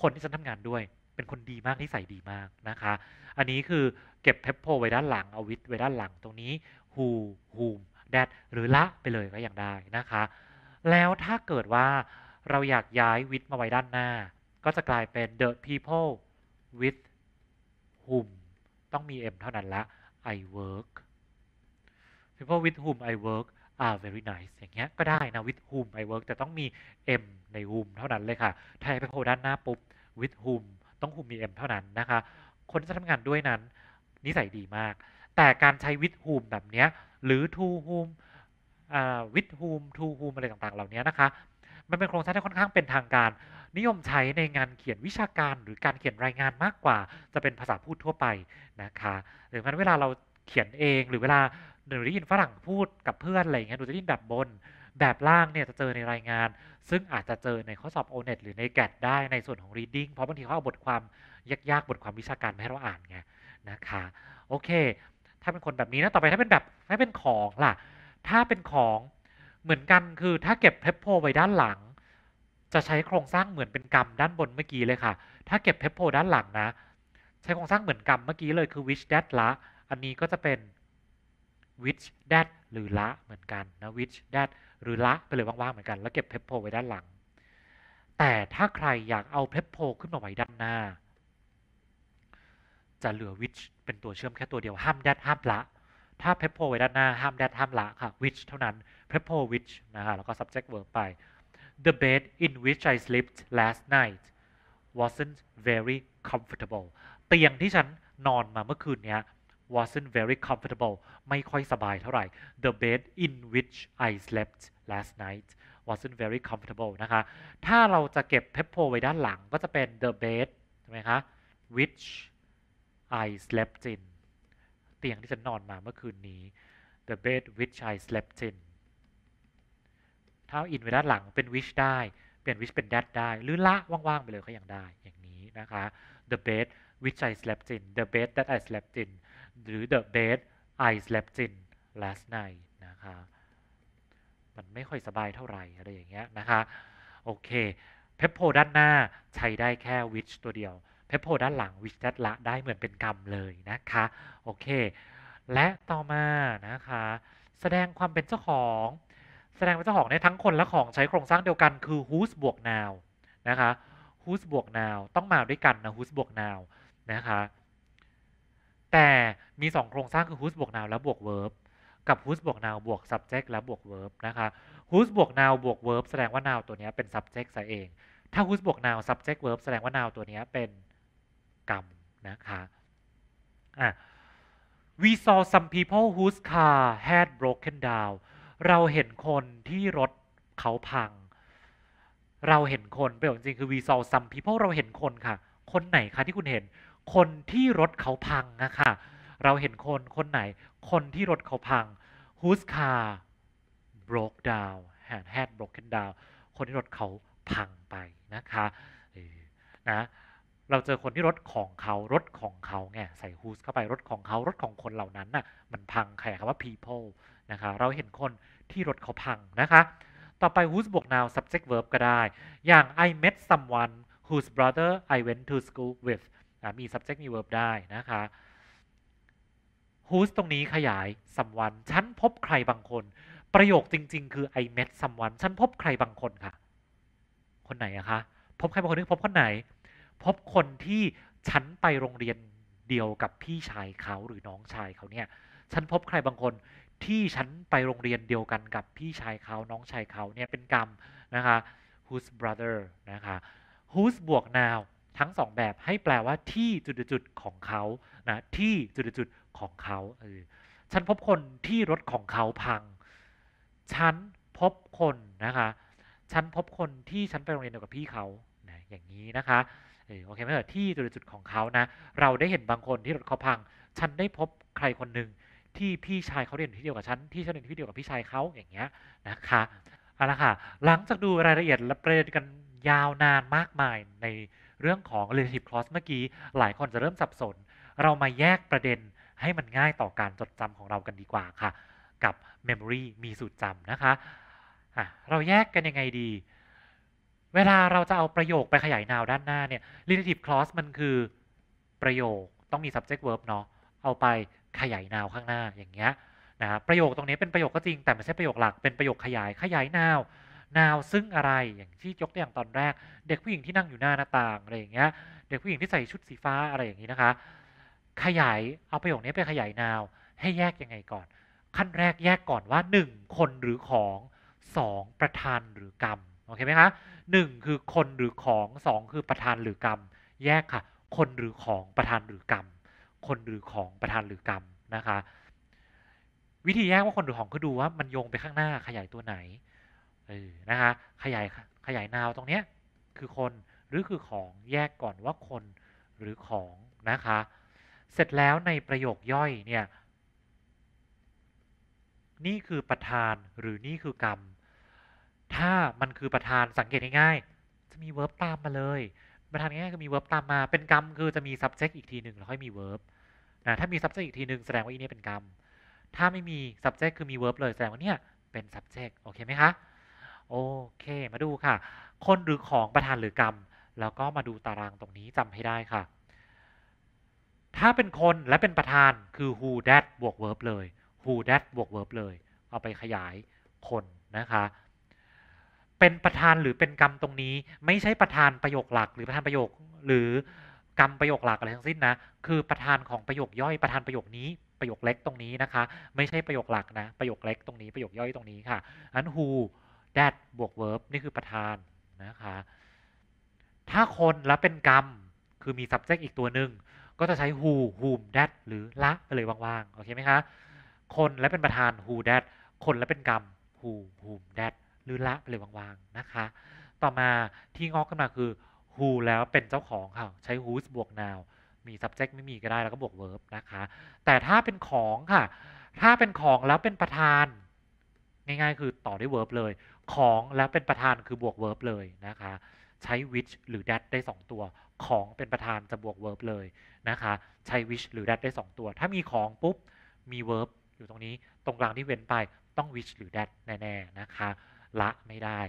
คนที่ฉันทำงานด้วยเป็นคนดีมากนิสัยดีมาก นะคะ อันนี้คือเก็บ เพปโพไว้ด้านหลัง เอาวิทไว้ด้านหลังตรงนี้ who whom that หรือ ละ ไปเลยก็อย่าง ได้ นะคะ แล้วถ้าเกิดว่าเราอยากย้ายวิทมาไว้ด้านหน้า ก็จะกลายเป็น the people with whom ต้องมี m เท่านั้นละ I work people with whom I work are very nice อย่างเงี้ย ก็ได้ นะ with whom I work แต่ต้องมี m ใน whom เท่านั้นเลยค่ะ ถ้าไปโพด้านหน้าปุ๊บ with whom ต้องคุม b ีเท่านั้นนะคะ คนที่ทำงานด้วยนั้นนิสัยดีมาก แต่การใช้วิดฮูมแบบนี้หรือทูฮูมวิดฮูมทูฮูมอะไรต่างๆเหล่านี้นะคะมันเป็นโครงสร้างที่ค่อนข้างเป็นทางการ นิยมใช้ในงานเขียนวิชาการ หรือการเขียนรายงานมากกว่า จะเป็นภาษาพูดทั่วไปนะคะหรืองั้นเวลาเราเขียนเองหรือเวลาหนูได้ยินฝรั่งพูดกับเพื่อนอะไรอย่างเงี้ยหนูจะได้ยินแบบบนแบบล่างเนี่ยจะเจอในรายงาน ซึ่งอาจจะเจอในข้อสอบ ONET หรือในแกดได้ในส่วนของ reading เพราะบางทีเขาเอาบทความยากๆบทความวิชาการมาให้เราอ่านไง นะคะ โอเค ถ้าเป็นคนแบบนี้นะ ต่อไปถ้าเป็นแบบถ้าเป็นของล่ะ ถ้าเป็นของเหมือนกันคือถ้าเก็บเพปโพไว้ด้านหลัง จะใช้โครงสร้างเหมือนเป็นกรรมด้านบนเมื่อกี้เลยค่ะ ถ้าเก็บเพปโพด้านหลังนะ ใช้โครงสร้างเหมือนกรรมเมื่อกี้เลยคือ w i c h that ละอันนี้ก็จะเป็น which that หรือละ เหมือนกันนะ which that หรือละไปเลยว่างๆ เหมือนกัน แล้วเก็บเพปโพไว้ด้านหลัง แต่ถ้าใครอยากเอาเพปโพขึ้นมาไว้ด้านหน้า จะเหลือ which เป็นตัวเชื่อมแค่ตัวเดียว ห้าม that ห้ามละ ถ้าเพปโพไว้ด้านหน้า ห้าม that ห้ามละ ค่ะ which เท่านั้นเพปโพ which นะฮะแล้วก็ subject verb ไป the bed in which I slept last night wasn't very comfortable เตียงที่ฉันนอนมาเมื่อคืนเนี้ย wasn't very comfortable ไม่ค่อยสบายเท่าไหร่ the bed in which I slept last night wasn't very comfortable นะคะ ถ้าเราจะเก็บ p e p o ไว้ด้านหลังก็จะเป็น the bed ใช่ไหมคะ which I slept in เตียงที่ฉันนอนมาเมื่อคืนนี้ the bed which I slept in ถ้า in ไว้ด้านหลังเป็น which ได้ เปลี่ยน which เป็น that ได้ หรือละ ว่าง ๆ ไปเลยก็ยังได้ อย่างนี้นะคะ the bed which I slept in the bed that I slept in หรือ the bed I slept in last night นะคะ มันไม่ค่อยสบายเท่าไหร่อะไรอย่างเงี้ยนะคะ โอเค เพปโพด้านหน้าใช้ได้แค่ which ตัวเดียว เพปโพด้านหลัง which ดละ ได้เหมือนเป็นกรรมเลยนะคะ โอเค และต่อมานะคะ แสดงความเป็นเจ้าของ แสดงเป็นเจ้าของในทั้งคนและของใช้โครงสร้างเดียวกันคือ whose บวก now นะคะ whose บวก now ต้องมาด้วยกันนะ whose บวก now นะคะแต่มี2โครงสร้างคือ w h o s บวก noun และบวก verb กับ w h o s บวก noun บวก subject และบวก verb นะคะ w h o s บวก noun บวก verb แสดงว่า noun ตัวนี้เป็น subject ซะเอง ถ้า w h o s บวก noun subject verb แสดงว่า noun ตัวนี้เป็นกรรมนะคะะ we saw some people whose car had broken down เราเห็นคนที่รถเขาพัง เราเห็นคนประโยคจริงคือ we saw some people เราเห็นคนค่ะ คนไหนคะที่คุณเห็นคนที่รถเขาพังอะค่ะเราเห็นคนคนไหน คนที่รถเขาพัง whose car broke down had had broken down คนที่รถเขาพังไปนะคะนะ เราเจอคนที่รถของเขา รถของเขาไง ใส่ whose เข้าไป รถของเขา รถของคนเหล่านั้นน่ะ มันพังใครคำว่า people นะคะ เราเห็นคนที่รถเขาพังนะคะ ต่อไป whose บวก noun subject verb ก็ได้ อย่าง I met someone whose brother I went to school with นะมี subject มี verb ได้นะคะ who's e ตรงนี้ขยาย someone ฉันพบใครบางคน ประโยคจริงๆ คือ I met someone ฉันพบใครบางคนค่ะ คนไหนอะคะ พบใครบางคนนึกพบคนไหน พบคนที่ฉันไปโรงเรียนเดียวกับพี่ชายเขาหรือน้องชายเขาเนี่ย ฉันพบใครบางคน ที่ฉันไปโรงเรียนเดียวกันกับพี่ชายเขาน้องชายเขาเนี่ยเป็นกรรมนะคะ whose brother นะคะ whose บวก now ทั้งสองแบบให้แปลว่าที่จุดจุดของเขา นะ ที่จุดจุดของเขาเออฉันพบคนที่รถของเขาพัง ฉันพบคนนะคะ ฉันพบคนที่ฉันไปโรงเรียนเดียวกับพี่เขานะอย่างนี้นะคะ เออ โอเคไหมเออที่จุดจุดของเขา นะ เราได้เห็นบางคนที่รถเขาพัง ฉันได้พบใครคนหนึ่งที่พี่ชายเขาเรียนที่เดียวกับฉัน ที่ฉันเรียนที่เดียวกับพี่ชายเขา อย่างเงี้ยนะคะเอาละค่ะหลังจากดูรายละเอียดและประเด็นกันยาวนานมากมายในเรื่องของ relative clause เมื่อกี้ หลายคนจะเริ่มสับสน เรามาแยกประเด็นให้มันง่ายต่อการจดจำของเรากันดีกว่าค่ะ กับ memory มีสูตรจำนะคะะเราแยกกันยังไงดี เวลาเราจะเอาประโยคไปขยายนาวด้านหน้าเนี่ย relative clause มันคือประโยคต้องมี subject verb เนาะ เอาไปขยายนาวข้างหน้า อย่างเงี้ยนะประโยคตรงนี้เป็นประโยคก็จริง แต่ไม่ใช่ประโยคหลัก เป็นประโยคขยาย ขยายนาวนาวซึ่งอะไรอย่างที่ยกตัวอย่างตอนแรก เด็กผู้หญิงที่นั่งอยู่หน้าหน้าต่างอะไรอย่างเงี้ยเด็กผู้หญิงที่ใส่ชุดสีฟ้าอะไรอย่างนี้นะคะขยายเอาประโยคนี้ไปขยายนาว ให้แยกยังไงก่อน ขั้นแรกแยกก่อนว่า 1 คนหรือของ 2 ประธานหรือกรรมโอเคไหมคะหนึ่งคือคนหรือของสองคือประธานหรือกรรมแยก ค่ะ คนหรือของประธานหรือกรรมคนหรือของประธานหรือกรรมนะคะวิธีแยกว่าคนหรือของคือดูว่ามันโยงไปข้างหน้าขยายตัวไหนออนะคะขยายขยายนาวตรงเนี้ยคือคนหรือคือของแยกก่อนว่าคนหรือของนะคะเสร็จแล้วในประโยคย่อยเนี่ยนี่คือประธานหรือนี่คือกรรมถ้ามันคือประธานสังเกตง่ายๆจะมีเวิร์บตามมาเลย ประธานง่ายๆคือมีเวิร์บตามมาเป็นกรรมคือจะมี subject อีกทีหนึ่งแล้วค่อยมีเวิร์บนะถ้ามี subject อีกทีหนึ่งแสดงว่าอีนี่เป็นกรรมถ้าไม่มี subject คือมี verb เลยแสดงว่าเนี่ยเป็น subject โอเคไหมคะโอเค มาดูค่ะ คนหรือของประธานหรือกรรม แล้วก็มาดูตารางตรงนี้จำให้ได้ค่ะ ถ้าเป็นคนและเป็นประธาน คือ who that บวก verb เลย who that บวก verb เลย เอาไปขยายคนนะคะ เป็นประธานหรือเป็นกรรมตรงนี้ ไม่ใช่ประธานประโยคหลักหรือประธานประโยคหรือกรรมประโยคหลักอะไรทั้งสิ้นนะ คือประธานของประโยคย่อยประธานประโยคนี้ ประโยคเล็กตรงนี้นะคะ ไม่ใช่ประโยคหลักนะ ประโยคเล็กตรงนี้ ประโยคย่อยตรงนี้ค่ะอัน who that บวก verb นี่คือประธานนะคะ ถ้าคนแล้วเป็นกรรมคือมี subject อีกตัวหนึ่งก็จะใช้ who whom that หรือละไปเลยว่างๆโอเคไหมคะคนและเป็นประธาน who that คนและเป็นกรรม who whom that หรือละไปเลยว่างๆนะคะต่อมาที่งอกขึ้นมาคือ who แล้วเป็นเจ้าของค่ะใช้ whose บวก now มี subject ไม่มีก็ได้แล้วก็บวก verb นะคะแต่ถ้าเป็นของ ค่ะ ถ้าเป็นของแล้วเป็นประธานง่ายๆคือต่อด้วย verb เลยของและเป็นประธานคือบวกเวิร์บเลยนะคะใช้ which หรือ that ได้ 2 ตัว ของเป็นประธานจะบวกเวิร์บเลยนะคะใช้ which หรือ that ได้ 2 ตัว ถ้ามีของปุ๊บมีเวิร์บอยู่ตรงนี้ตรงกลางที่เว้นไปต้อง which หรือ that แน่ๆนะคะละไม่ได้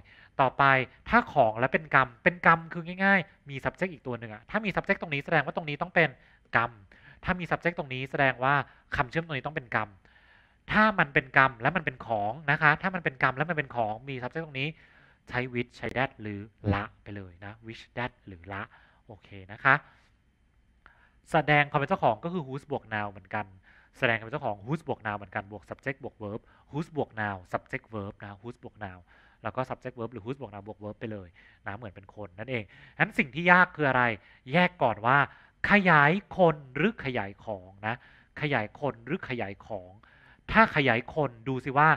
ต่อไปถ้าของและเป็นกรรมเป็นกรรมคือง่ายๆมี subject อีกตัวหนึ่งอะถ้ามี subject ตรงนี้แสดงว่าตรงนี้ต้องเป็นกรรมถ้ามี subject ตรงนี้แสดงว่าคำเชื่อมตรงนี้ต้องเป็นกรรมถ้ามันเป็นกรรมและมันเป็นของนะคะ ถ้ามันเป็นกรรมและมันเป็นของ มี subject ตรงนี้ใช้ which ใช้ that หรือละไปเลยนะ which that หรือละโอเค นะคะ แสดงความเป็นเจ้าของก็คือ whose บวก now เหมือนกันแสดงความเป็นเจ้าของ whose บวก now เหมือนกัน บวก subject บวก verb whose บวก now subject verb นะ whose บวก now แล้วก็ subject verb หรือ whose บวก now บวก verb ไปเลยนะเหมือนเป็นคน นั่นเอง นั้นสิ่งที่ยากคืออะไร แยกก่อนว่า ขยายคนหรือขยายของนะขยายคนหรือขยายของถ้าขยายคนดูสิว่า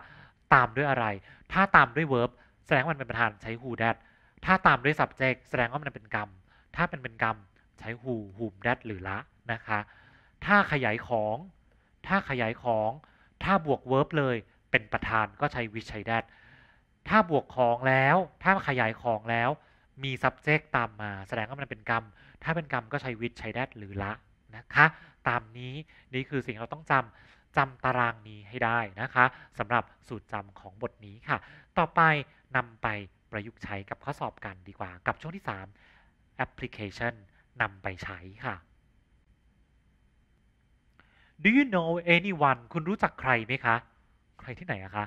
ตามด้วยอะไร ถ้าตามด้วยเวิร์บแสดงว่ามันเป็นประธานใช้ who that ถ้าตามด้วย subject แสดงว่ามันเป็นกรรม ถ้าเป็นเป็นกรรมใช้ who whom that หรือละนะคะ ถ้าขยายของ ถ้าขยายของ ถ้าบวก verb เลยเป็นประธานก็ใช้ which ใช้ that ถ้าบวกของแล้ว ถ้าขยายของแล้วมี subject ตามมาแสดงว่ามันเป็นกรรม ถ้าเป็นกรรมก็ใช้ which ใช้ that หรือละนะคะ ตามนี้นี่คือสิ่งเราต้องจำจำตารางนี้ให้ได้นะคะสำหรับสูตรจำของบทนี้ค่ะ ต่อไปนำไปประยุกต์ใช้กับข้อสอบกันดีกว่ากับช่วงที่3 application นำไปใช้ค่ะ Do you know anyone คุณรู้จักใครไหมคะ ใครที่ไหนอะคะ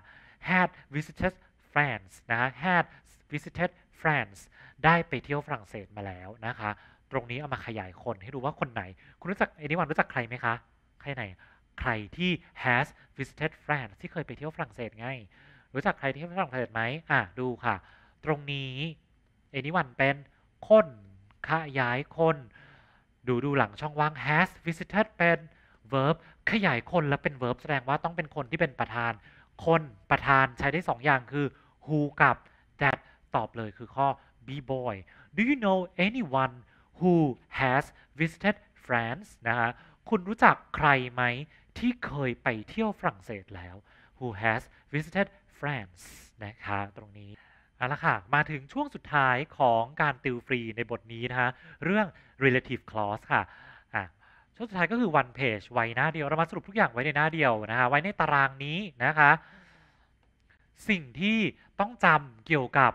had visited France นะคะ had visited France ได้ไปเที่ยวฝรั่งเศสมาแล้วนะคะ ตรงนี้เอามาขยายคนให้ดูว่าคนไหนคุณรู้จัก anyone รู้จักใครไหมคะ ใครไหนใครที่ has visited France ที่เคยไปเที่ยวฝรั่งเศสไง รู้จักใครที่เที่ยวฝรั่งเศสไหมอ่ะดูค่ะ ตรงนี้ a อน o วันเป็นคน ขยายคน ดูดูหลังช่องว่าง has visited เป็น verb ขยายคนและเป็น verb แสดงว่าต้องเป็นคนที่เป็นประธาน คนประธานใช้ได้2ออย่างคือ who กับ that ตอบเลยคือข้อ b boy do you know anyone who has visited France นะคะคุณรู้จักใครไหมที่เคยไปเที่ยวฝรั่งเศสแล้ว who has visited France นะคะตรงนี้เอาละค่ะ มาถึงช่วงสุดท้ายของการติวฟรีในบทนี้นะคะเรื่อง relative clause ค่ะ อ่ช่วงสุดท้ายก็คือ one page ไว้หน้าเดียว เรามาสรุปทุกอย่างไว้ในหน้าเดียวนะคะไว้ในตารางนี้นะคะ สิ่งที่ต้องจำเกี่ยวกับ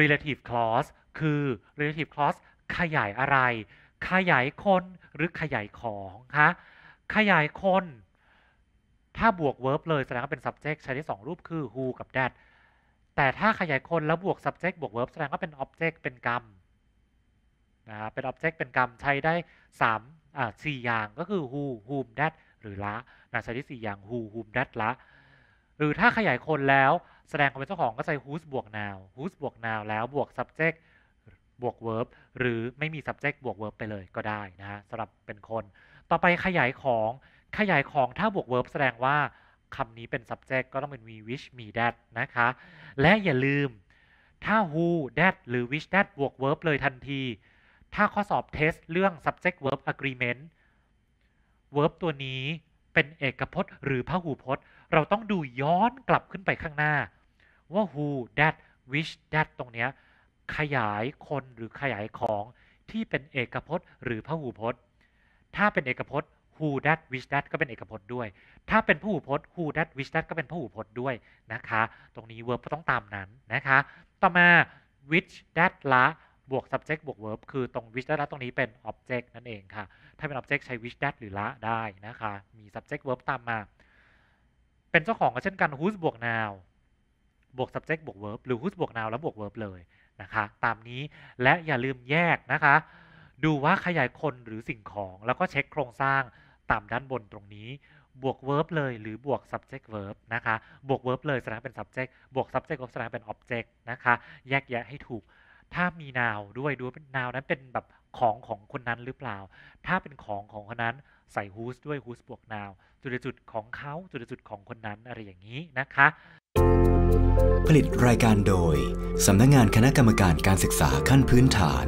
relative clause คือ relative clause ขยายอะไร ขยายคนหรือขยายของคะ ขยายคนถ้าบวก verb เลยแสดงว่าเป็น subject ใช้ได้ 2 รูปคือ who กับ that แต่ถ้าขยายคนแล้วบวก subject บวก verb แสดงว่าเป็น object เป็นกรรมนะครับเป็น object เป็นกรรมใช้ได้3อ่า4อย่างก็คือ who whom that หรือละนะใช้ได้4อย่าง who whom that ละหรือถ้าขยายคนแล้วแสดงความเป็นเจ้าของก็ใช้ whose บวก now whose บวก now แล้วบวก subject บวก verb หรือไม่มี subject บวก verb ไปเลยก็ได้นะะสำหรับเป็นคน ต่อไปขยายของขยายของถ้าบวก verb แสดงว่าคำนี้เป็น subject ก็ต้องเป็น we wish me that นะคะ และอย่าลืมถ้า who that หรือ wish that บวก verb เลยทันที ถ้าข้อสอบเทสเรื่อง subject verb agreement verb ตัวนี้เป็นเอกพจน์ หรือพหูพจน์ เราต้องดูย้อนกลับขึ้นไปข้างหน้าว่า who that wish that ตรงนี้ขยายคนหรือขยายของที่เป็นเอกพจน์ หรือพหูพจน์ ถ้าเป็นเอกพจน์ who that which that ก็เป็นเอกพจน์ด้วย ถ้าเป็นผู้พจน์ who that which that ก็เป็นุปถพจน์ด้วย นะคะ ตรงนี้ verb ต้องตามนั้นนะคะ ต่อมา which that ละ บวก subject บวก verb คือตรง which that ละตรงนี้เป็น object นั่นเองค่ะ ถ้าเป็น object ใช้ which that หรือละได้นะคะ มี subject verb ตามมา เป็นเจ้าของก็เช่นกัน whose บวก now บวก subject บวก verb หรือ whose บวก now แล้วบวก verb เลยนะคะ ตามนี้ และอย่าลืมแยกนะคะ ดูว่าขยายคนหรือสิ่งของ แล้วก็เช็คโครงสร้างต่ำด้านบนตรงนี้ บวก verb เลยหรือบวก subject verb นะคะ บวก verb เลย แสดงเป็น subject บวก subject verb แสดงเป็น object นะคะ แยกแยะให้ถูก ถ้ามีนาวด้วย ดูเป็นนาวนั้นเป็นแบบของของคนนั้นหรือเปล่า ถ้าเป็นของของคนนั้น ใส่ whose ด้วย whose บวก noun จุดจุดของเขาจุดจุดของคนนั้นอะไรอย่างนี้นะคะ ผลิตรายการโดยสำนักงงานคณะกรรมการการศึกษาขั้นพื้นฐาน